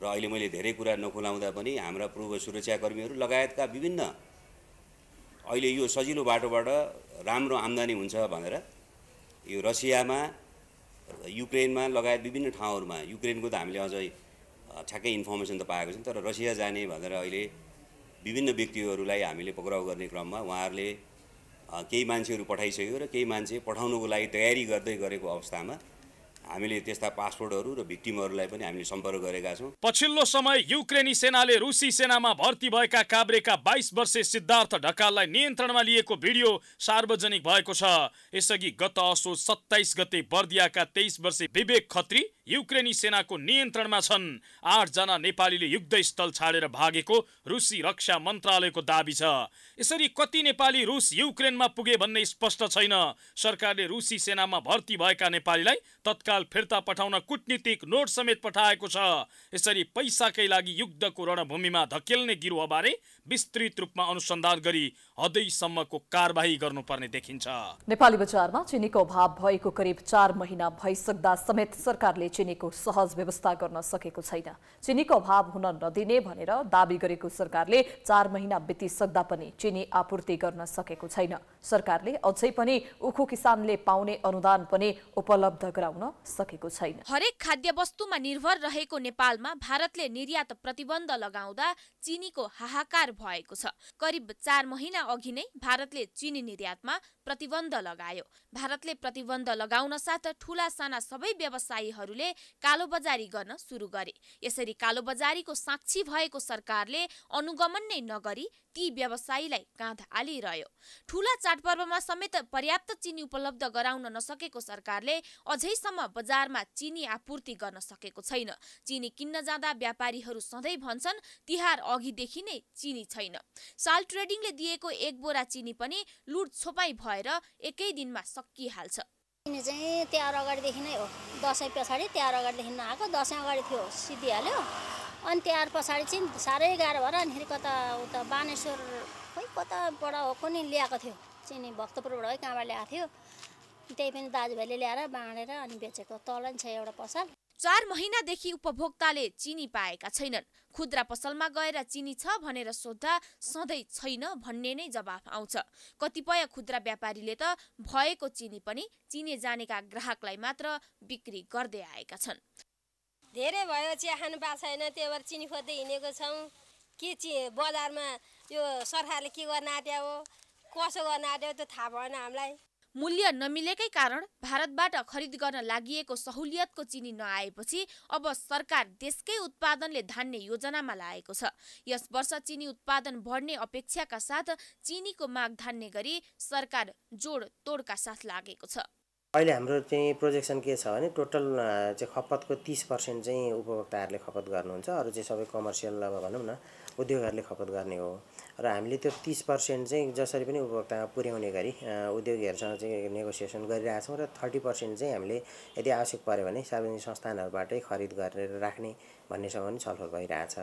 र अहिले मैले धेरै कुरा नखुलाउँदा पनि हाम्रा पूर्व सुरक्षाकर्मीहरू लगायतका विभिन्न अहिले यो सजिलो बाटोबाट राम्रो आम्दानी हुन्छ भनेर यो रसियामा युक्रेनमा लगायत विभिन्न ठाउँहरूमा युक्रेनको त हामीले अझै ठ्याक्कै इन्फर्मेसन त पाएको छौँ तर रसिया जाने भनेर अहिले विभिन्न व्यक्तिहरूलाई हामीले पक्राउ गर्ने क्रममा उहाँहरूले केही मान्छेहरू पठाइसक्यो र केही मान्छे पठाउनुको लागि तयारी गर्दै गरेको अवस्थामा हामीले त्यस्ता पासपोर्टहरू र भिक्टिमहरूलाई पनि हामीले सम्पर्क गरेका छौँ पछिल्लो समय युक्रेनी सेनाले रुसी सेनामा भर्ती भएका काभ्रेका बाइस वर्षे सिद्धार्थ ढकाललाई नियन्त्रणमा लिएको भिडियो सार्वजनिक भएको छ यसअघि गत असोज सत्ताइस गते बर्दियाका तेइस वर्षे विवेक खत्री युक्रेनी सेनाको नियन्त्रणमा छन् आठजना नेपालीले युद्धस्थल छाडेर भागेको रुसी रक्षा मन्त्रालयको दावी छ यसरी कति नेपाली रुस युक्रेनमा पुगे भन्ने स्पष्ट छैन सरकारले रुसी सेनामा भर्ती भएका नेपालीलाई तत्काल फिर्ता पठाउन कुटनीतिक नोट समेत पठाएको छ यसरी पैसाकै लागि युद्धको रणभूमिमा धकेल्ने गिरोहबारे विस्तृत रूपमा अनुसन्धान गरी हदैसम्मको कारवाही गर्नुपर्ने देखिन्छ नेपाली बजारमा चिनीको अभाव भएको करिब चार महिना भइसक्दा समेत सरकारले चिनीको सहज व्यवस्था गर्न सकेको छैन चिनीको अभाव हुन नदिने भनेर दावी गरेको सरकारले चार महिना बितिसक्दा पनि चिनी आपूर्ति गर्न सकेको छैन सरकारले अझै पनि उखु किसानले पाउने अनुदान पनि उपलब्ध गराउन सकेको छैन हरेक खाद्य वस्तुमा निर्भर रहेको नेपालमा भारतले निर्यात प्रतिबन्ध लगाउँदा चिनीको हाहाकार भएको छ करिब चार महिना अघि नै भारतले चिनी निर्यातमा प्रतिबन्ध लगायो भारतले प्रतिबन्ध लगाउन साथ ठुला साना सबै व्यवसायीहरूले कालोबजारी गर्न सुरु गरे यसरी कालोबजारीको साक्षी भएको सरकारले अनुगमन नै नगरी ती व्यवसायीलाई काँध हालिरह्यो ठुला चाडपर्वमा समेत पर्याप्त चिनी उपलब्ध गराउन नसकेको सरकारले अझैसम्म बजारमा चिनी आपूर्ति गर्न सकेको छैन चिनी किन्न जाँदा व्यापारीहरू सधैँ भन्छन् तिहार अघिदेखि नै चिनी छैन साल ट्रेडिङले दिएको एक बोरा चिनी पनि लुट छोपाई भएर एकै दिनमा सकिहाल्छ चिनी चाहिँ तिहार अगाडिदेखि नै हो दसैँ पछाडि तिहार अगाडिदेखि नआएको दसैँ अगाडि थियो सिद्धिहाल्यो अनि त्यहाँ पछाडि चाहिँ साह्रै गाह्रो भएर अनिखेरि कता उता बानेश्वर खोइ कताबाट पनि ल्याएको थियो चिनी भक्तपुरबाट है कहाँबाट ल्याएको थियो त्यही पनि दाजुभाइले ल्याएर बाँडेर अनि बेचेको तल नि छ एउटा पसल चार महिनादेखि उपभोक्ताले चिनी पाएका छैनन् खुद्रा पसलमा गएर चिनी छ भनेर सोद्धा सधैँ छैन भन्ने नै जवाफ आउँछ कतिपय खुद्रा व्यापारीले त भएको चिनी पनि चिने जानेका ग्राहकलाई मात्र बिक्री गर्दै आएका छन् धेरै भयो चिया खानु पाएको छैन त्यही भएर चिनी खोज्दै हिँडेको छौँ के चि बजारमा यो सरकारले के गर्न आँट्यो हो कसो गर्न आँट्यो त्यो थाहा भएन हामीलाई मूल्य नमिलेकै कारण भारतबाट खरिद गर्न लागि सहुलियतको चिनी नआएपछि अब सरकार देशकै उत्पादनले धान्ने योजनामा लागेको छ यस वर्ष चिनी उत्पादन बढ्ने अपेक्षाका साथ चिनीको माग धान्ने गरी सरकार जोड तोडका साथ लागेको छ अहिले हाम्रो चाहिँ प्रोजेक्सन के छ भने टोटल चाहिँ खपतको तिस पर्सेन्ट चाहिँ उपभोक्ताहरूले खपत गर्नुहुन्छ अरू चाहिँ सबै कमर्सियल अब भनौँ न उद्योगहरूले खपत गर्ने हो र हामीले त्यो तिस पर्सेन्ट चाहिँ जसरी पनि उपभोक्तामा पुर्याउने गरी उद्योगीहरूसँग चाहिँ नेगोसिएसन गरिरहेछौँ र थर्टी पर्सेन्ट चाहिँ हामीले यदि आवश्यक पऱ्यो भने सार्वजनिक संस्थानहरूबाटै खरिद गरेर राख्ने भन्नेसँग पनि छलफल भइरहेछ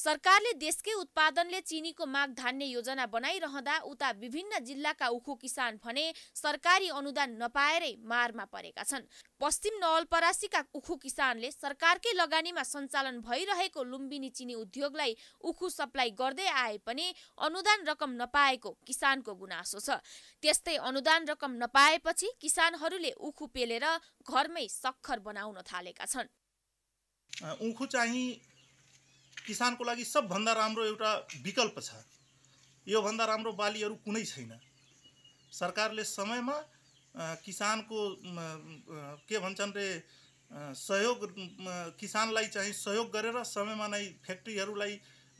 सरकारले देशकै उत्पादनले चिनीको माग धान्ने योजना बनाइरहँदा उता विभिन्न जिल्लाका उखु किसान भने सरकारी अनुदान नपाएरै मारमा परेका छन् पश्चिम नवलपरासीका उखु किसानले सरकारकै लगानीमा सञ्चालन भइरहेको लुम्बिनी चिनी उद्योगलाई उखु सप्लाई गर्दै आए पनि अनुदान रकम नपाएको किसानको गुनासो छ त्यस्तै अनुदान रकम नपाएपछि किसानहरूले उखु पेलेर घरमै सक्खर बनाउन थालेका छन् उखु चाहिँ किसानको लागि सबभन्दा राम्रो एउटा विकल्प छ योभन्दा राम्रो बालीहरू कुनै छैन सरकारले समयमा किसानको के भन्छन् रे सहयोग किसानलाई चाहिँ सहयोग गरेर समयमा नै फ्याक्ट्रीहरूलाई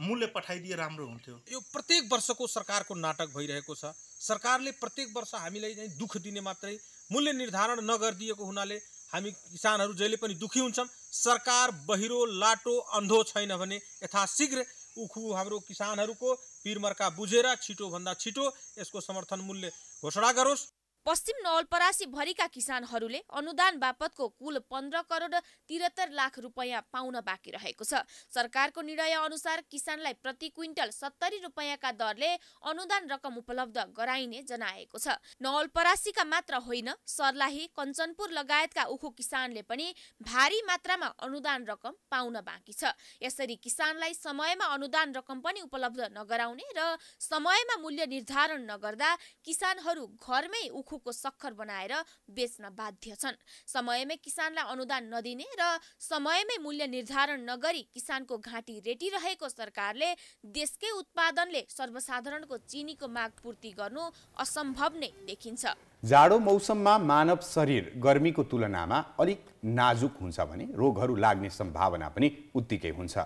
मूल्य पठाइदिए राम्रो हुन्थ्यो यो प्रत्येक वर्षको सरकारको नाटक भइरहेको छ सरकारले प्रत्येक वर्ष हामीलाई चाहिँ दुःख दिने मात्रै मूल्य निर्धारण नगरिदिएको हुनाले हामी किसानहरू जहिले पनि दुखी हुन्छौँ सरकार बहिरो लाटो अन्धो छैन भने यथाशीघ्र उखु हाम्रो किसानहरूको पिरमर्का बुझेर छिटोभन्दा छिटो यसको समर्थन मूल्य घोषणा गरोस् पश्चिम नवलपरासी भरिका किसानहरूले अनुदान बापतको कुल पन्ध्र करोड त्रिहत्तर लाख रुपियाँ पाउन बाँकी रहेको छ सरकारको निर्णय अनुसार किसानलाई प्रति क्विन्टल सत्तरी रुपियाँका दरले अनुदान रकम उपलब्ध गराइने जनाएको छ नवलपरासीका मात्र होइन सर्लाही कञ्चनपुर लगायतका उखु किसानले पनि भारी मात्रामा अनुदान रकम पाउन बाँकी छ यसरी किसानलाई समयमा अनुदान रकम पनि उपलब्ध नगराउने र समयमा मूल्य निर्धारण नगर्दा किसानहरू घरमै उखु आँखुको सक्खर बनाएर बेच्न बाध्य छन् समयमै किसानलाई अनुदान नदिने र समयमै मूल्य निर्धारण नगरी किसानको घाँटी रेटिरहेको सरकारले देशकै उत्पादनले सर्वसाधारणको चिनीको माग पूर्ति गर्नु असम्भव नै देखिन्छ जाडो मौसममा मानव शरीर गर्मीको तुलनामा अलिक नाजुक हुन्छ भने रोगहरू लाग्ने सम्भावना पनि उत्तिकै हुन्छ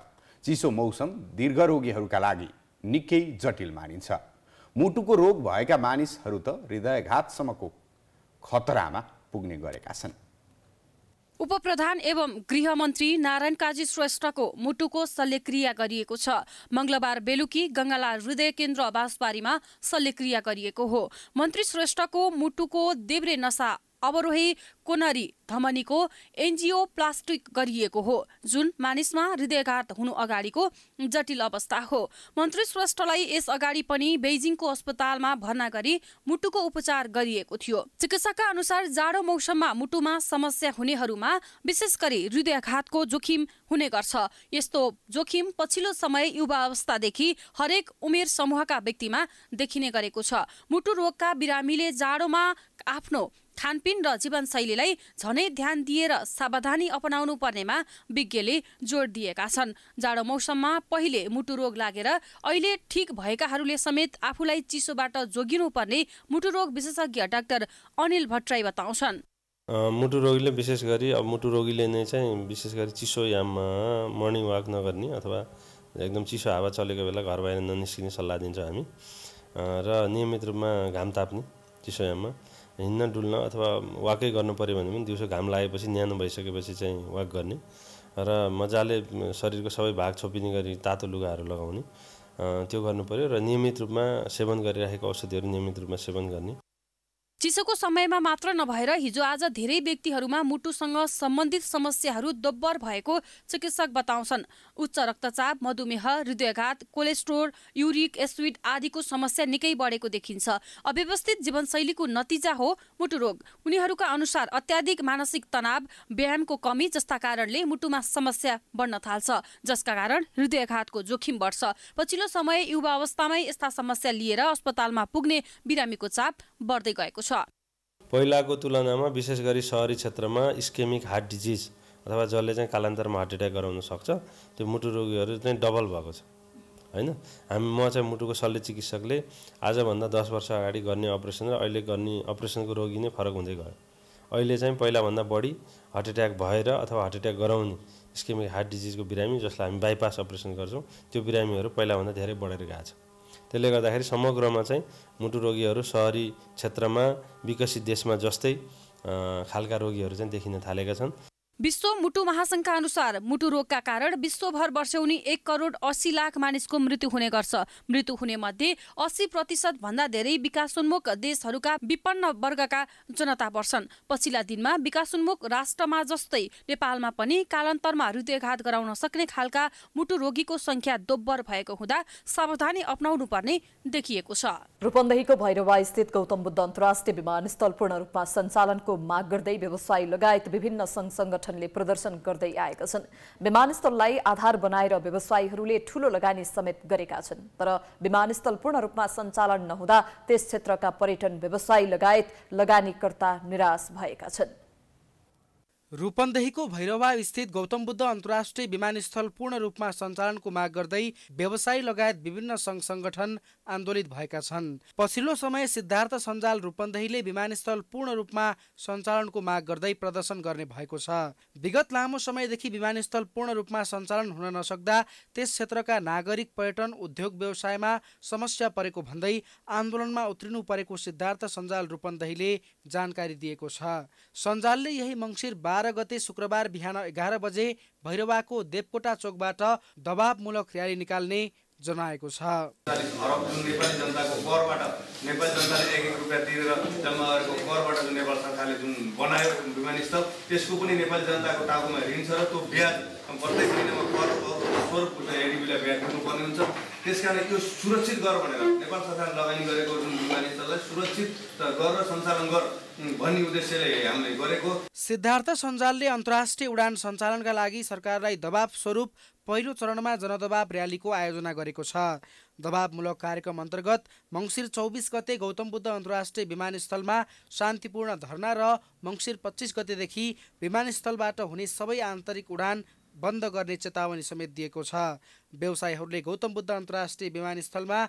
चिसो मौसम दीर्घरोगीहरूका लागि निकै जटिल मानिन्छ मुटुको रोग भएका मानिसहरू त हृदयघातसम्मको खतरामा पुग्ने गरेका छन् उपप्रधान एवं गृहमन्त्री नारायण काजी श्रेष्ठको मुटुको शल्यक्रिया गरिएको छ मङ्गलबार बेलुकी गङ्गाला हृदय केन्द्र बाँसबारीमा शल्यक्रिया गरिएको हो मन्त्री श्रेष्ठको मुटुको देब्रे नसा अवरोही कोनरी धमनीको एन्जियो प्लास्टिक गरिएको हो जुन मानिसमा हृदयघात हुनु अगाडिको जटिल अवस्था हो मन्त्री श्रेष्ठलाई यस अगाडि पनि बेजिङको अस्पतालमा भर्ना गरी मुटुको उपचार गरिएको थियो चिकित्साका अनुसार जाडो मौसममा मुटुमा समस्या हुनेहरूमा विशेष गरी हृदयघातको जोखिम हुने गर्छ यस्तो जोखिम पछिल्लो समय युवा अवस्थादेखि हरेक उमेर समूहका व्यक्तिमा देखिने गरेको छ मुटु रोगका बिरामीले जाडोमा आफ्नो खानपिन र जीवनशैलीलाई झनै ध्यान दिएर सावधानी अपनाउनु पर्नेमा विज्ञले जोड दिएका छन् जाडो मौसममा पहिले मुटु रोग लागेर अहिले ठिक भएकाहरूले समेत आफूलाई चिसोबाट जोगिनुपर्ने मुटु रोग विशेषज्ञ डाक्टर अनिल भट्टराई बताउँछन् मुटु रोगीले विशेष गरी अब मुटु रोगीले नै चाहिँ विशेष गरी चिसो याममा मर्निङ वाक नगर्ने अथवा एकदम चिसो हावा चलेको बेला घर बाहिर ननिस्किने सल्लाह दिन्छौँ हामी र नियमित रूपमा घाम ताप्ने चिसो याममा हिँड्न डुल्न अथवा वाकै गर्नु पऱ्यो भने पनि दिउँसो घाम लागेपछि न्यानो भइसकेपछि चाहिँ वाक गर्ने र मजाले शरीरको सबै भाग छोपिने गरी तातो लुगाहरू लगाउने त्यो गर्नु पऱ्यो र नियमित रूपमा सेवन गरिराखेको औषधिहरू नियमित रूपमा सेवन गर्ने चिसोको समयमा मात्र नभएर हिजो आज धेरै व्यक्तिहरूमा मुटुसँग सम्बन्धित समस्याहरू दोब्बर भएको चिकित्सक बताउँछन् उच्च रक्तचाप मधुमेह हृदयघात कोलेस्ट्रोल युरिक एसिड आदिको समस्या निकै बढेको देखिन्छ अव्यवस्थित जीवनशैलीको नतिजा हो मुटु रोग उनीहरूका अनुसार अत्याधिक मानसिक तनाव व्यायामको कमी जस्ता कारणले मुटुमा समस्या बढ्न थाल्छ जसका कारण हृदयघातको जोखिम बढ्छ पछिल्लो समय युवा अवस्थामै यस्ता समस्या लिएर अस्पतालमा पुग्ने बिरामीको चाप बढ्दै गएको छ पहिलाको तुलनामा विशेष गरी सहरी क्षेत्रमा स्केमिक हार्ट डिजिज अथवा जसले चाहिँ कालान्तरमा हार्ट एट्याक गराउन सक्छ त्यो मुटु रोगीहरू चाहिँ डबल भएको छ होइन हामी म चाहिँ मुटुको शल्य चिकित्सकले आजभन्दा दस वर्ष अगाडि गर्ने अपरेसन र अहिले गर्ने अपरेसनको रोगी नै फरक हुँदै गयो अहिले चाहिँ पहिलाभन्दा बढी हार्ट एट्याक भएर अथवा हार्ट एट्याक गराउने स्केमिक हार्ट डिजिजको बिरामी जसलाई हामी बाइपास अपरेसन गर्छौँ त्यो बिरामीहरू पहिलाभन्दा धेरै बढेर गएको छ त्यसले गर्दाखेरि समग्रमा चाहिँ मुटु रोगीहरू सहरी क्षेत्रमा विकसित देशमा जस्तै खालका रोगीहरू चाहिँ देखिन थालेका छन् विश्व मुटु महासङ्घका अनुसार मुटु रोगका कारण विश्वभर वर्षौनी एक करोड अस्सी लाख मानिसको मृत्यु हुने गर्छ मृत्यु हुने मध्ये अस्सी प्रतिशत भन्दा धेरै विकासोन्मुख देशहरूका विपन्न वर्गका जनता पर्छन् पछिल्ला दिनमा विकासोन्मुख राष्ट्रमा जस्तै नेपालमा पनि कालान्तरमा हृदयघात गराउन सक्ने खालका मुटु रोगीको संख्या दोब्बर भएको हुँदा सावधानी अप्नाउनु पर्ने देखिएको छ रूपन्देहीको भैरवा स्थित गौतम बुद्ध अन्तर्राष्ट्रिय विमानस्थल पूर्ण रूपमा सञ्चालनको माग गर्दै व्यवसायी लगायत विभिन्न सङ्घ संगठनले प्रदर्शन गर्दै आएका छन् विमानस्थललाई आधार बनाएर व्यवसायीहरूले ठूलो लगानी समेत गरेका छन् तर विमानस्थल पूर्ण रूपमा सञ्चालन नहुँदा त्यस क्षेत्रका पर्यटन व्यवसायी लगायत लगानीकर्ता निराश भएका छन् रूपन्देहीको भैरवा स्थित गौतम बुद्ध अन्तर्राष्ट्रिय विमानस्थल पूर्ण रूपमा सञ्चालनको माग गर्दै व्यवसायी लगायत विभिन्न सङ्घ सङ्गठन आन्दोलित भएका छन् पछिल्लो समय सिद्धार्थ सञ्जाल रूपन्देहीले विमानस्थल पूर्ण रूपमा सञ्चालनको माग गर्दै प्रदर्शन गर्ने भएको छ विगत लामो समयदेखि विमानस्थल पूर्ण रूपमा सञ्चालन हुन नसक्दा त्यस क्षेत्रका नागरिक पर्यटन उद्योग व्यवसायमा समस्या परेको भन्दै आन्दोलनमा उत्रिनु परेको सिद्धार्थ सञ्जाल रूपन्देहीले जानकारी दिएको छ सञ्जालले यही मङ्सिर बाह्र गते शुक्रबार बिहान एघार बजे भैरवाको देवकोटा चोकबाट दबावमूलक र्याली निकाल्ने जनाएको छ नेपाली जनताको करबाट नेपाली जनताले एक एक रुपियाँ तिरेर जम्मा गरेको करबाट जुन नेपाल सरकारले जुन बनायो विमानस्थल त्यसको पनि नेपाली जनताको टाउकोमा ऋण छ र त्यो ब्याज प्रत्येक महिनामा कर स्वरूप एडिबीलाई ब्याज दिनुपर्ने हुन्छ त्यस कारण यो सुरक्षित गर भनेर नेपाल सरकारले लगानी गरेको जुन विमानस्थललाई सुरक्षित गर र सञ्चालन गर सिद्धार्थ सञ्जालले अन्तर्राष्ट्रिय उडान सञ्चालनका लागि सरकारलाई दबाब स्वरूप पहिलो चरणमा जनदबाब र्यालीको आयोजना गरेको छ दबावमूलक कार्यक्रम अन्तर्गत मङ्सिर चौबिस गते गौतम बुद्ध अन्तर्राष्ट्रिय विमानस्थलमा शान्तिपूर्ण धरना र मङ्सिर पच्चिस गतेदेखि विमानस्थलबाट हुने सबै आन्तरिक उडान बन्द गर्ने चेतावनी समेत दिएको छ व्यवसायीहरूले गौतम बुद्ध अन्तर्राष्ट्रिय विमानस्थलमा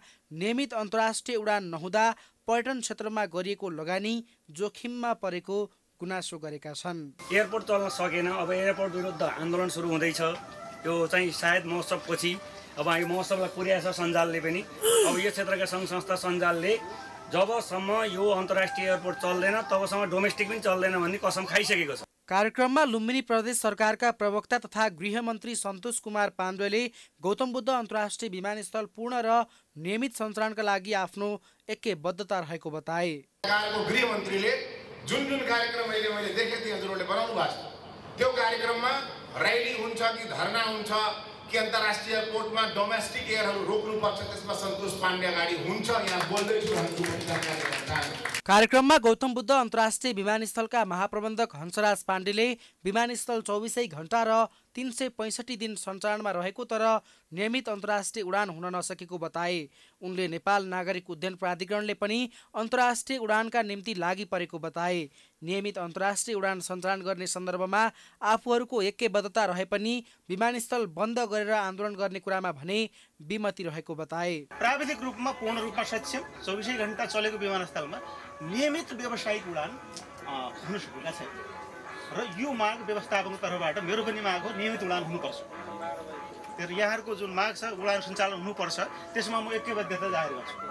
नियमित अन्तर्राष्ट्रिय उडान नहुँदा पर्यटन क्षेत्रमा गरिएको लगानी जोखिममा परेको गुनासो गरेका छन् एयरपोर्ट चल्न सकेन अब एयरपोर्ट विरुद्ध आन्दोलन सुरु हुँदैछ यो चाहिँ सायद महोत्सवपछि अब यो महोत्सवलाई छ सञ्जालले पनि अब यो क्षेत्रका सङ्घ संस्था सञ्जालले जबसम्म यो अन्तर्राष्ट्रिय एयरपोर्ट चल्दैन तबसम्म डोमेस्टिक पनि चल्दैन भन्ने कसम खाइसकेको छ कार्यक्रममा लुम्बिनी प्रदेश सरकारका प्रवक्ता तथा गृहमन्त्री सन्तोष कुमार पाण्डेले गौतम बुद्ध अन्तर्राष्ट्रिय विमानस्थल पूर्ण र नियमित सञ्चालनका लागि आफ्नो एकबद्धता रहेको बताए गृहमन्त्रीले जुन जुन कार्यक्रम अहिले मैले देखेँ त्यो हजुरहरूले बनाउनु भएको छ त्यो कार्यक्रममा रैली हुन्छ कि धरना हुन्छ कि अन्तर्राष्ट्रिय कोर्टमा डोमेस्टिक एयरहरू रोक्नुपर्छ त्यसमा सन्तोष पाण्डे अगाडि हुन्छ यहाँ बोल्दैछु कार्यक्रममा गौतम बुद्ध अन्तर्राष्ट्रिय विमानस्थलका महाप्रबन्धक हंसराज पाण्डेले विमानस्थल चौबिसै घन्टा र तिन सय पैँसठी दिन सञ्चालनमा रहेको तर नियमित अन्तर्राष्ट्रिय उडान हुन नसकेको बताए उनले नेपाल नागरिक उड्डयन प्राधिकरणले पनि अन्तर्राष्ट्रिय उडानका निम्ति लागि परेको बताए नियमित अन्तर्राष्ट्रिय उडान सञ्चालन गर्ने सन्दर्भमा आफूहरूको एकैबद्धता रहे पनि विमानस्थल बन्द गरेर आन्दोलन गर्ने कुरामा भने विमति रहेको बताए प्राविधिक रूपमा पूर्ण रूपमा सक्षम चौबिसै घन्टा चलेको विमानस्थलमा नियमित व्यावसायिक उडान हुन सकेका छैन र यो माग व्यवस्थापनको तर्फबाट मेरो पनि माग हो नियमित उडान हुनुपर्छ तर यहाँहरूको जुन माग छ उडान सञ्चालन हुनुपर्छ त्यसमा म एकैबद्धता जाहेर गर्छु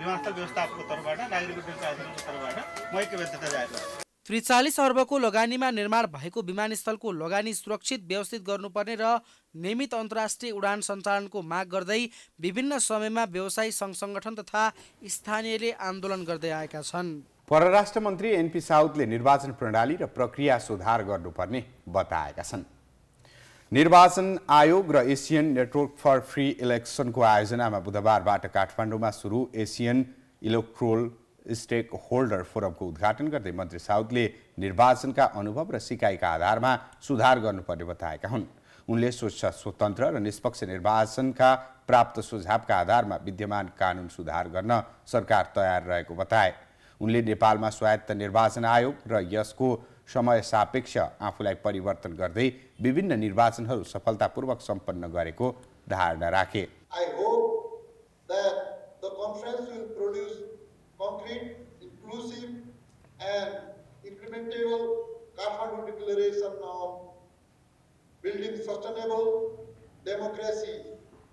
विमानस्थल व्यवस्थापनको तर्फबाट नागरिक तर्फबाट म एकैबद्धता जाहेर गर्छु त्रिचालिस अर्बको लगानीमा निर्माण भएको विमानस्थलको लगानी सुरक्षित व्यवस्थित गर्नुपर्ने र नियमित अन्तर्राष्ट्रिय उडान सञ्चालनको माग गर्दै विभिन्न समयमा व्यवसायी सङ्घ सङ्गठन तथा स्थानीयले आन्दोलन गर्दै आएका छन् परराष्ट्र मन्त्री एनपी साउदले निर्वाचन प्रणाली र प्रक्रिया सुधार गर्नुपर्ने बताएका छन् निर्वाचन आयोग र एसियन नेटवर्क फर फ्री इलेक्सनको आयोजनामा बुधबारबाट काठमाडौँमा सुरु एसियन इलेक्ट्रोल स्टेक होल्डर फोरमको उद्घाटन गर्दै मन्त्री साउदले निर्वाचनका अनुभव र सिकाइका आधारमा सुधार गर्नुपर्ने बताएका हुन् उनले स्वच्छ स्वतन्त्र र निष्पक्ष निर्वाचनका प्राप्त सुझावका आधारमा विद्यमान कानुन सुधार गर्न सरकार तयार रहेको बताए उनले नेपालमा स्वायत्त निर्वाचन आयोग र यसको समय सापेक्ष आफूलाई परिवर्तन गर्दै विभिन्न निर्वाचनहरू सफलतापूर्वक सम्पन्न गरेको धारणा राखे sustainable carbon Declaration on Building Sustainable Democracy,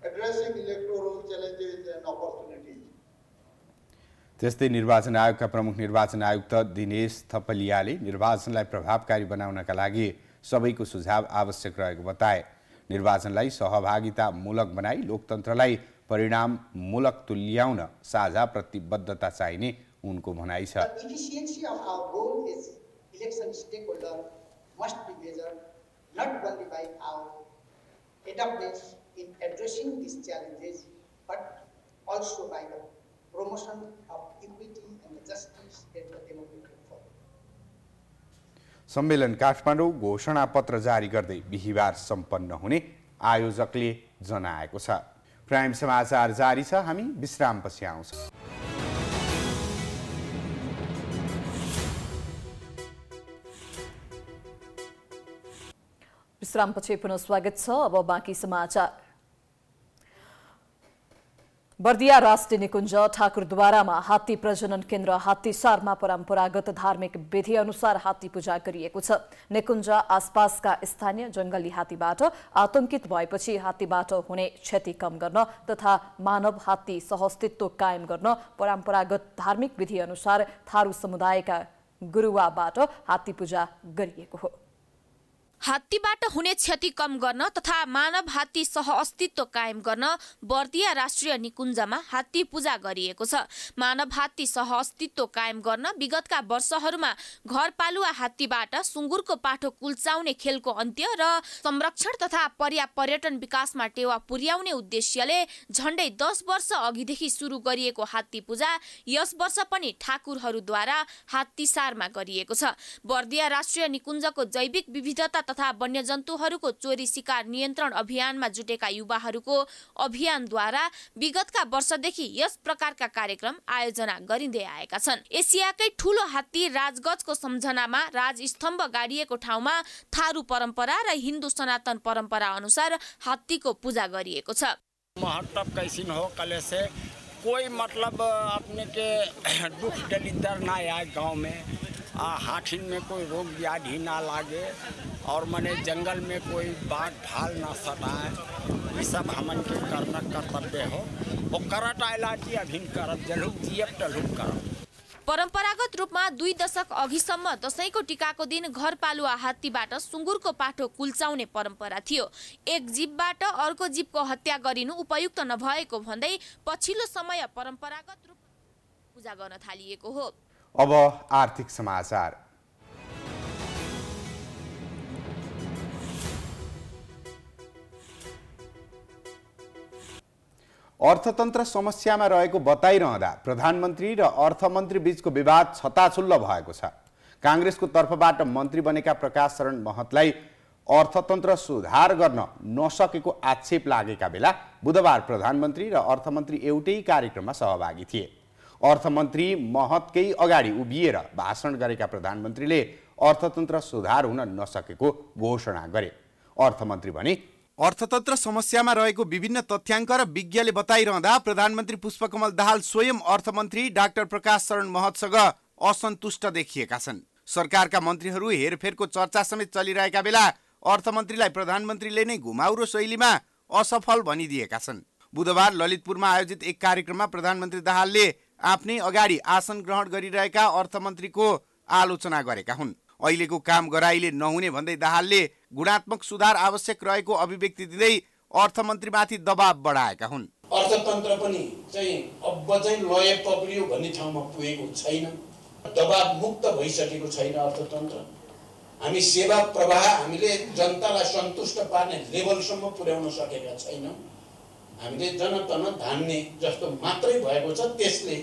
Addressing Electoral Challenges and Opportunities. त्यस्तै निर्वाचन आयोगका प्रमुख निर्वाचन आयुक्त दिनेश थपलियाले निर्वाचनलाई प्रभावकारी बनाउनका लागि सबैको सुझाव आवश्यक रहेको बताए निर्वाचनलाई सहभागितामूलक बनाई लोकतन्त्रलाई परिणाममूलक तुल्याउन साझा प्रतिबद्धता चाहिने उनको भनाइ छ election stakeholder must be measured not only by our adeptness in addressing these challenges, but also by the promotion of equity and justice as a democratic form. सम्मेलन काठमाडौँ घोषणापत्र जारी गर्दै बिहिबार सम्पन्न हुने आयोजकले जनाएको छ प्राइम समाचार जारी छ हामी विश्रामपछि आउँछौँ विश्रामपछि पुनः स्वागत छ अब बाँकी समाचार बर्दिया राष्ट्रिय निकुञ्ज ठाकुरद्वारामा हात्ती प्रजनन केन्द्र हात्तीसारमा परम्परागत धार्मिक विधि अनुसार हात्ती पूजा गरिएको छ निकुञ्ज आसपासका स्थानीय जंगली हात्तीबाट आतंकित भएपछि हात्तीबाट हुने क्षति कम गर्न तथा मानव हात्ती सहअस्तित्व कायम गर्न परम्परागत धार्मिक विधि अनुसार थारू समुदायका गुरुवाबाट हात्ती पूजा गरिएको हो हात्तीबाट हुने क्षति कम गर्न तथा मानव हात्ती सह अस्तित्व कायम गर्न बर्दिया राष्ट्रिय निकुञ्जमा हात्ती पूजा गरिएको छ मानव हात्ती सह अस्तित्व कायम गर्न विगतका वर्षहरूमा घरपालुवा हात्तीबाट सुँगुरको पाठो कुल्चाउने खेलको अन्त्य र संरक्षण तथा पर्या पर्यटन विकासमा टेवा पुर्याउने उद्देश्यले झण्डै दस वर्ष अघिदेखि सुरु गरिएको हात्ती पूजा यस वर्ष पनि ठाकुरहरूद्वारा हात्तीसारमा गरिएको छ बर्दिया राष्ट्रिय निकुञ्जको जैविक विविधता तथा वन्यजन्तुहरूको चोरी शिकार नियन्त्रण अभियानमा जुटेका युवाहरूको अभियानद्वारा विगतका वर्षदेखि यस प्रकारका कार्यक्रम आयोजना गरिँदै आएका छन् एसियाकै ठूलो हात्ती राजगजको सम्झनामा राजस्तम्भ गाडिएको ठाउँमा थारू परम्परा र हिन्दू सनातन परम्परा अनुसार हात्तीको पूजा गरिएको छ महत्व कैसन हो कले से कोई मतलब अपने के दुख दलिदर ना आए गांव में हाथिन में कोई रोग व्याधि ना लागे और मने जंगल में कोई बाघ भाल ना सताए ये सब हम के करना कर्तव्य हो वो करत आयला कि अभिन करत जलुक जियब टलुक कर परम्परागत रूपमा दुई दशक अघिसम्म दसैँको टिकाको दिन घरपालुवा हात्तीबाट सुँगुरको पाठो कुल्चाउने परम्परा थियो एक जीवबाट अर्को जीवको हत्या गरिनु उपयुक्त नभएको भन्दै पछिल्लो समय परम्परागत रूपमा पूजा गर्न थालिएको हो अब आर्थिक समाचार अर्थतन्त्र समस्यामा रहेको बताइरहँदा प्रधानमन्त्री र अर्थमन्त्री बीचको विवाद छताछुल्ल भएको छ काङ्ग्रेसको तर्फबाट मन्त्री बनेका प्रकाश शरण महतलाई अर्थतन्त्र सुधार गर्न नसकेको आक्षेप लागेका बेला बुधबार प्रधानमन्त्री र अर्थमन्त्री एउटै कार्यक्रममा सहभागी थिए अर्थमन्त्री महतकै अगाडि उभिएर भाषण गरेका प्रधानमन्त्रीले अर्थतन्त्र सुधार हुन नसकेको घोषणा गरे अर्थमन्त्री भने अर्थतन्त्र समस्यामा रहेको विभिन्न तथ्याङ्क र विज्ञले बताइरहँदा प्रधानमन्त्री पुष्पकमल दाहाल स्वयं अर्थमन्त्री डाक्टर प्रकाश शरण महतसँग असन्तुष्ट देखिएका छन् सरकारका मन्त्रीहरू हेरफेरको चर्चा समेत चलिरहेका बेला अर्थमन्त्रीलाई प्रधानमन्त्रीले नै घुमाउरो शैलीमा असफल भनिदिएका छन् बुधबार ललितपुरमा आयोजित एक कार्यक्रममा प्रधानमन्त्री दाहालले आफ्नै अगाडि आसन ग्रहण गरिरहेका अर्थमन्त्रीको आलोचना गरेका हुन् अहिलेको काम गराइले नहुने भन्दै दाहालले गुणात्मक सुधार आवश्यक रहेको अभिव्यक्ति दिँदै अर्थमन्त्रीमाथि दबाव बढाएका हुन् अर्थतन्त्र पनि चाहिँ अब चाहिँ लय पक्रियो भन्ने ठाउँमा पुगेको छैन दबाब मुक्त भइसकेको छैन अर्थतन्त्र हामी सेवा प्रवाह हामीले जनतालाई सन्तुष्ट पार्ने लेभलसम्म पुर्याउन सकेका छैनौँ हामीले जनतन धान्ने जस्तो मात्रै भएको छ त्यसले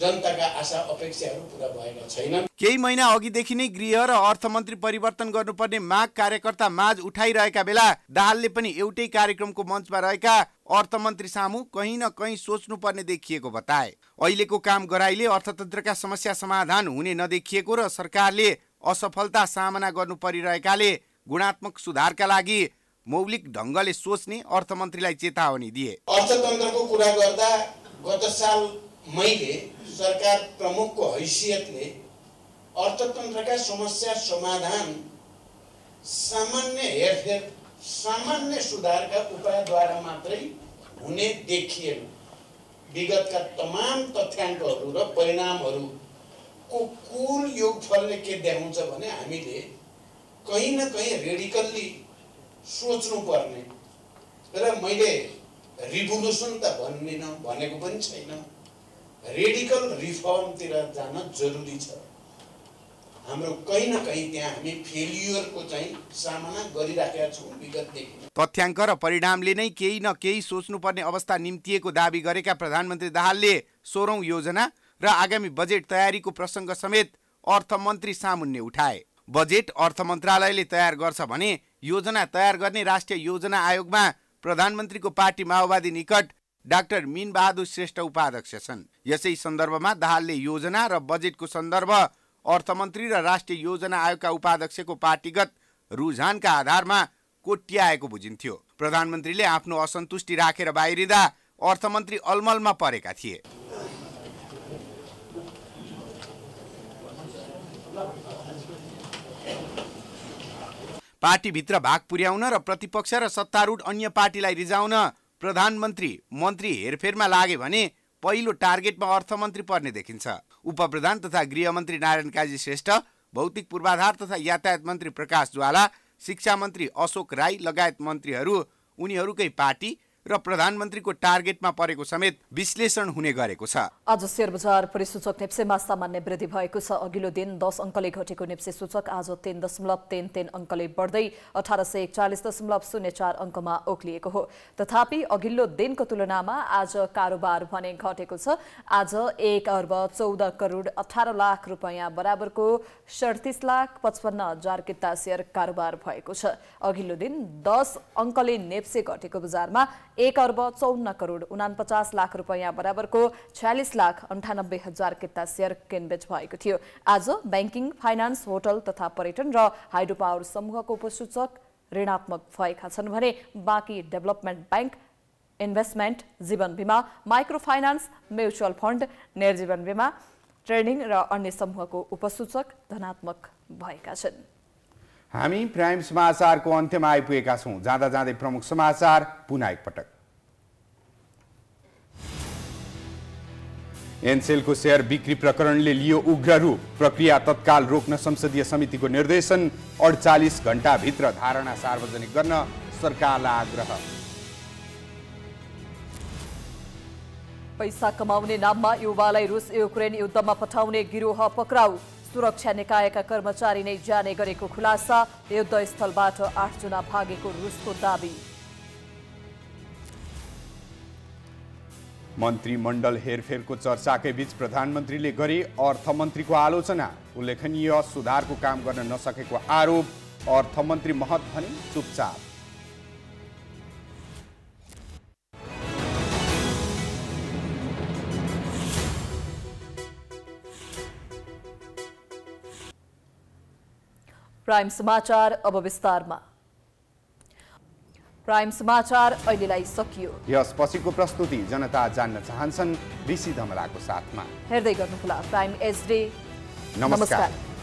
जनताका आशा अपेक्षाहरू पुरा भएको छैन केही महिना अघिदेखि नै गृह र अर्थमन्त्री परिवर्तन गर्नुपर्ने माग कार्यकर्ता माझ उठाइरहेका बेला दाहालले पनि एउटै कार्यक्रमको मञ्चमा रहेका अर्थमन्त्री सामु कहीँ न कहीँ सोच्नुपर्ने देखिएको बताए अहिलेको काम गराइले अर्थतन्त्रका समस्या समाधान हुने नदेखिएको र सरकारले असफलता सामना गर्नु परिरहेकाले गुणात्मक सुधारका लागि मौलिक ढङ्गले सोच्ने अर्थमन्त्रीलाई चेतावनी दिए अर्थतन्त्रको कुरा गर्दा गत साल मैले सरकार प्रमुखको हैसियतले अर्थतन्त्रका समस्या समाधान सामान्य हेरफेर सामान्य सुधारका उपायद्वारा मात्रै हुने देखिएन विगतका तमाम तथ्याङ्कहरू र परिणामहरूको कुल योगफलले के देखाउँछ भने हामीले कहीँ न कहीँ रेडिकल्ली सोच्नुपर्ने र मैले रिभोल्युसन त भन्दिनँ भनेको पनि छैन रेडिकल रिफर्मतिर जान जरुरी छ हाम्रो कहीँ न कहीँ त्यहाँ हामी फेलियरको चाहिँ सामना गरिराखेका छौँ विगतदेखि तथ्याङ्क र परिणामले नै केही न केही सोच्नुपर्ने अवस्था निम्तिएको दावी गरेका प्रधानमन्त्री दाहालले सोह्रौँ योजना र आगामी बजेट तयारीको प्रसङ्ग समेत अर्थमन्त्री सामुन्ने उठाए बजेट अर्थ मन्त्रालयले तयार गर्छ भने योजना तयार गर्ने राष्ट्रिय योजना आयोगमा प्रधानमन्त्रीको पार्टी माओवादी निकट डाक्टर मिनबहादुर श्रेष्ठ उपाध्यक्ष छन् यसै सन्दर्भमा दाहालले योजना र बजेटको सन्दर्भ अर्थमन्त्री र राष्ट्रिय योजना आयोगका उपाध्यक्षको पार्टीगत रुझानका आधारमा कोट्याएको बुझिन्थ्यो प्रधानमन्त्रीले आफ्नो असन्तुष्टि राखेर बाहिरिँदा अर्थमन्त्री अलमलमा परेका थिए पार्टीभित्र भाग पुर्याउन र प्रतिपक्ष र सत्तारूढ अन्य पार्टीलाई रिजाउन प्रधानमन्त्री मन्त्री हेरफेरमा लागे भने पहिलो टार्गेटमा अर्थमन्त्री पर्ने देखिन्छ उपप्रधान तथा गृहमन्त्री नारायण काजी श्रेष्ठ भौतिक पूर्वाधार तथा यातायात मन्त्री प्रकाश ज्वाला शिक्षा मन्त्री अशोक राई लगायत मन्त्रीहरू उनीहरूकै पार्टी र प्रधानमन्त्रीको टार्गेटमा परेको समेत विश्लेषण हुने गरेको छ आज शेयर बजार परिसूचक नेप्सेमा सामान्य वृद्धि भएको छ अघिल्लो दिन दस अङ्कले घटेको नेप्से सूचक आज तीन दशमलव तीन तीन अङ्कले बढ्दै अठार सय एकचालिस दशमलव शून्य चार अङ्कमा ओक्लिएको हो तथापि अघिल्लो दिनको तुलनामा आज कारोबार भने घटेको छ आज एक अर्ब चौध करोड अठार लाख रुपियाँ बराबरको सडतिस लाख पचपन्न हजार किता सेयर कारोबार भएको छ अघिल्लो दिन दस अङ्कले नेप्से घटेको बजारमा एक अर्ब चौन्न करोड उनापचास लाख रुपियाँ बराबरको छ्यालिस लाख अन्ठानब्बे हजार किता सेयर किनबेच भएको थियो आज ब्याङ्किङ फाइनान्स होटल तथा पर्यटन र हाइड्रो पावर समूहको उपसूचक ऋणात्मक भएका छन् भने बाँकी डेभलपमेन्ट ब्याङ्क इन्भेस्टमेन्ट जीवन बीमा माइक्रो फाइनान्स म्युचुअल फन्ड निर्जीवन बीमा ट्रेडिङ र अन्य समूहको उपसूचक धनात्मक भएका छन् हामी प्राइम समाचारको अन्त्यमा आइपुगेका छौँ जाँदा जाँदै प्रमुख समाचार पुनः एकपटक एनसेलको सेयर बिक्री प्रकरणले लियो उग्र रूप प्रक्रिया तत्काल रोक्न संसदीय समितिको निर्देशन अडचालिस घण्टाभित्र धारणा सार्वजनिक गर्न सरकारलाई आग्रह पैसा कमाउने नाममा युवालाई रुस युक्रेन युद्धमा पठाउने गिरोह पक्राउ सुरक्षा निकायका कर्मचारी नै जाने गरेको खुलासा युद्धस्थलबाट आठजना भागेको रुसको दावी मन्त्रीमण्डल हेरफेरको चर्चाकै बीच प्रधानमन्त्रीले गरे अर्थमन्त्रीको आलोचना उल्लेखनीय सुधारको काम गर्न नसकेको आरोप अर्थमन्त्री महत भने चुपचाप प्राइम समाचार अब विस्तारमा प्राइम समाचार अहिलेलाई सकियो यस पछिको प्रस्तुति जनता जान्न चाहन्छन् ऋषि धमलाको साथमा हेर्दै गर्नुहोला प्राइम एज डे नमस्कार, नमस्कार।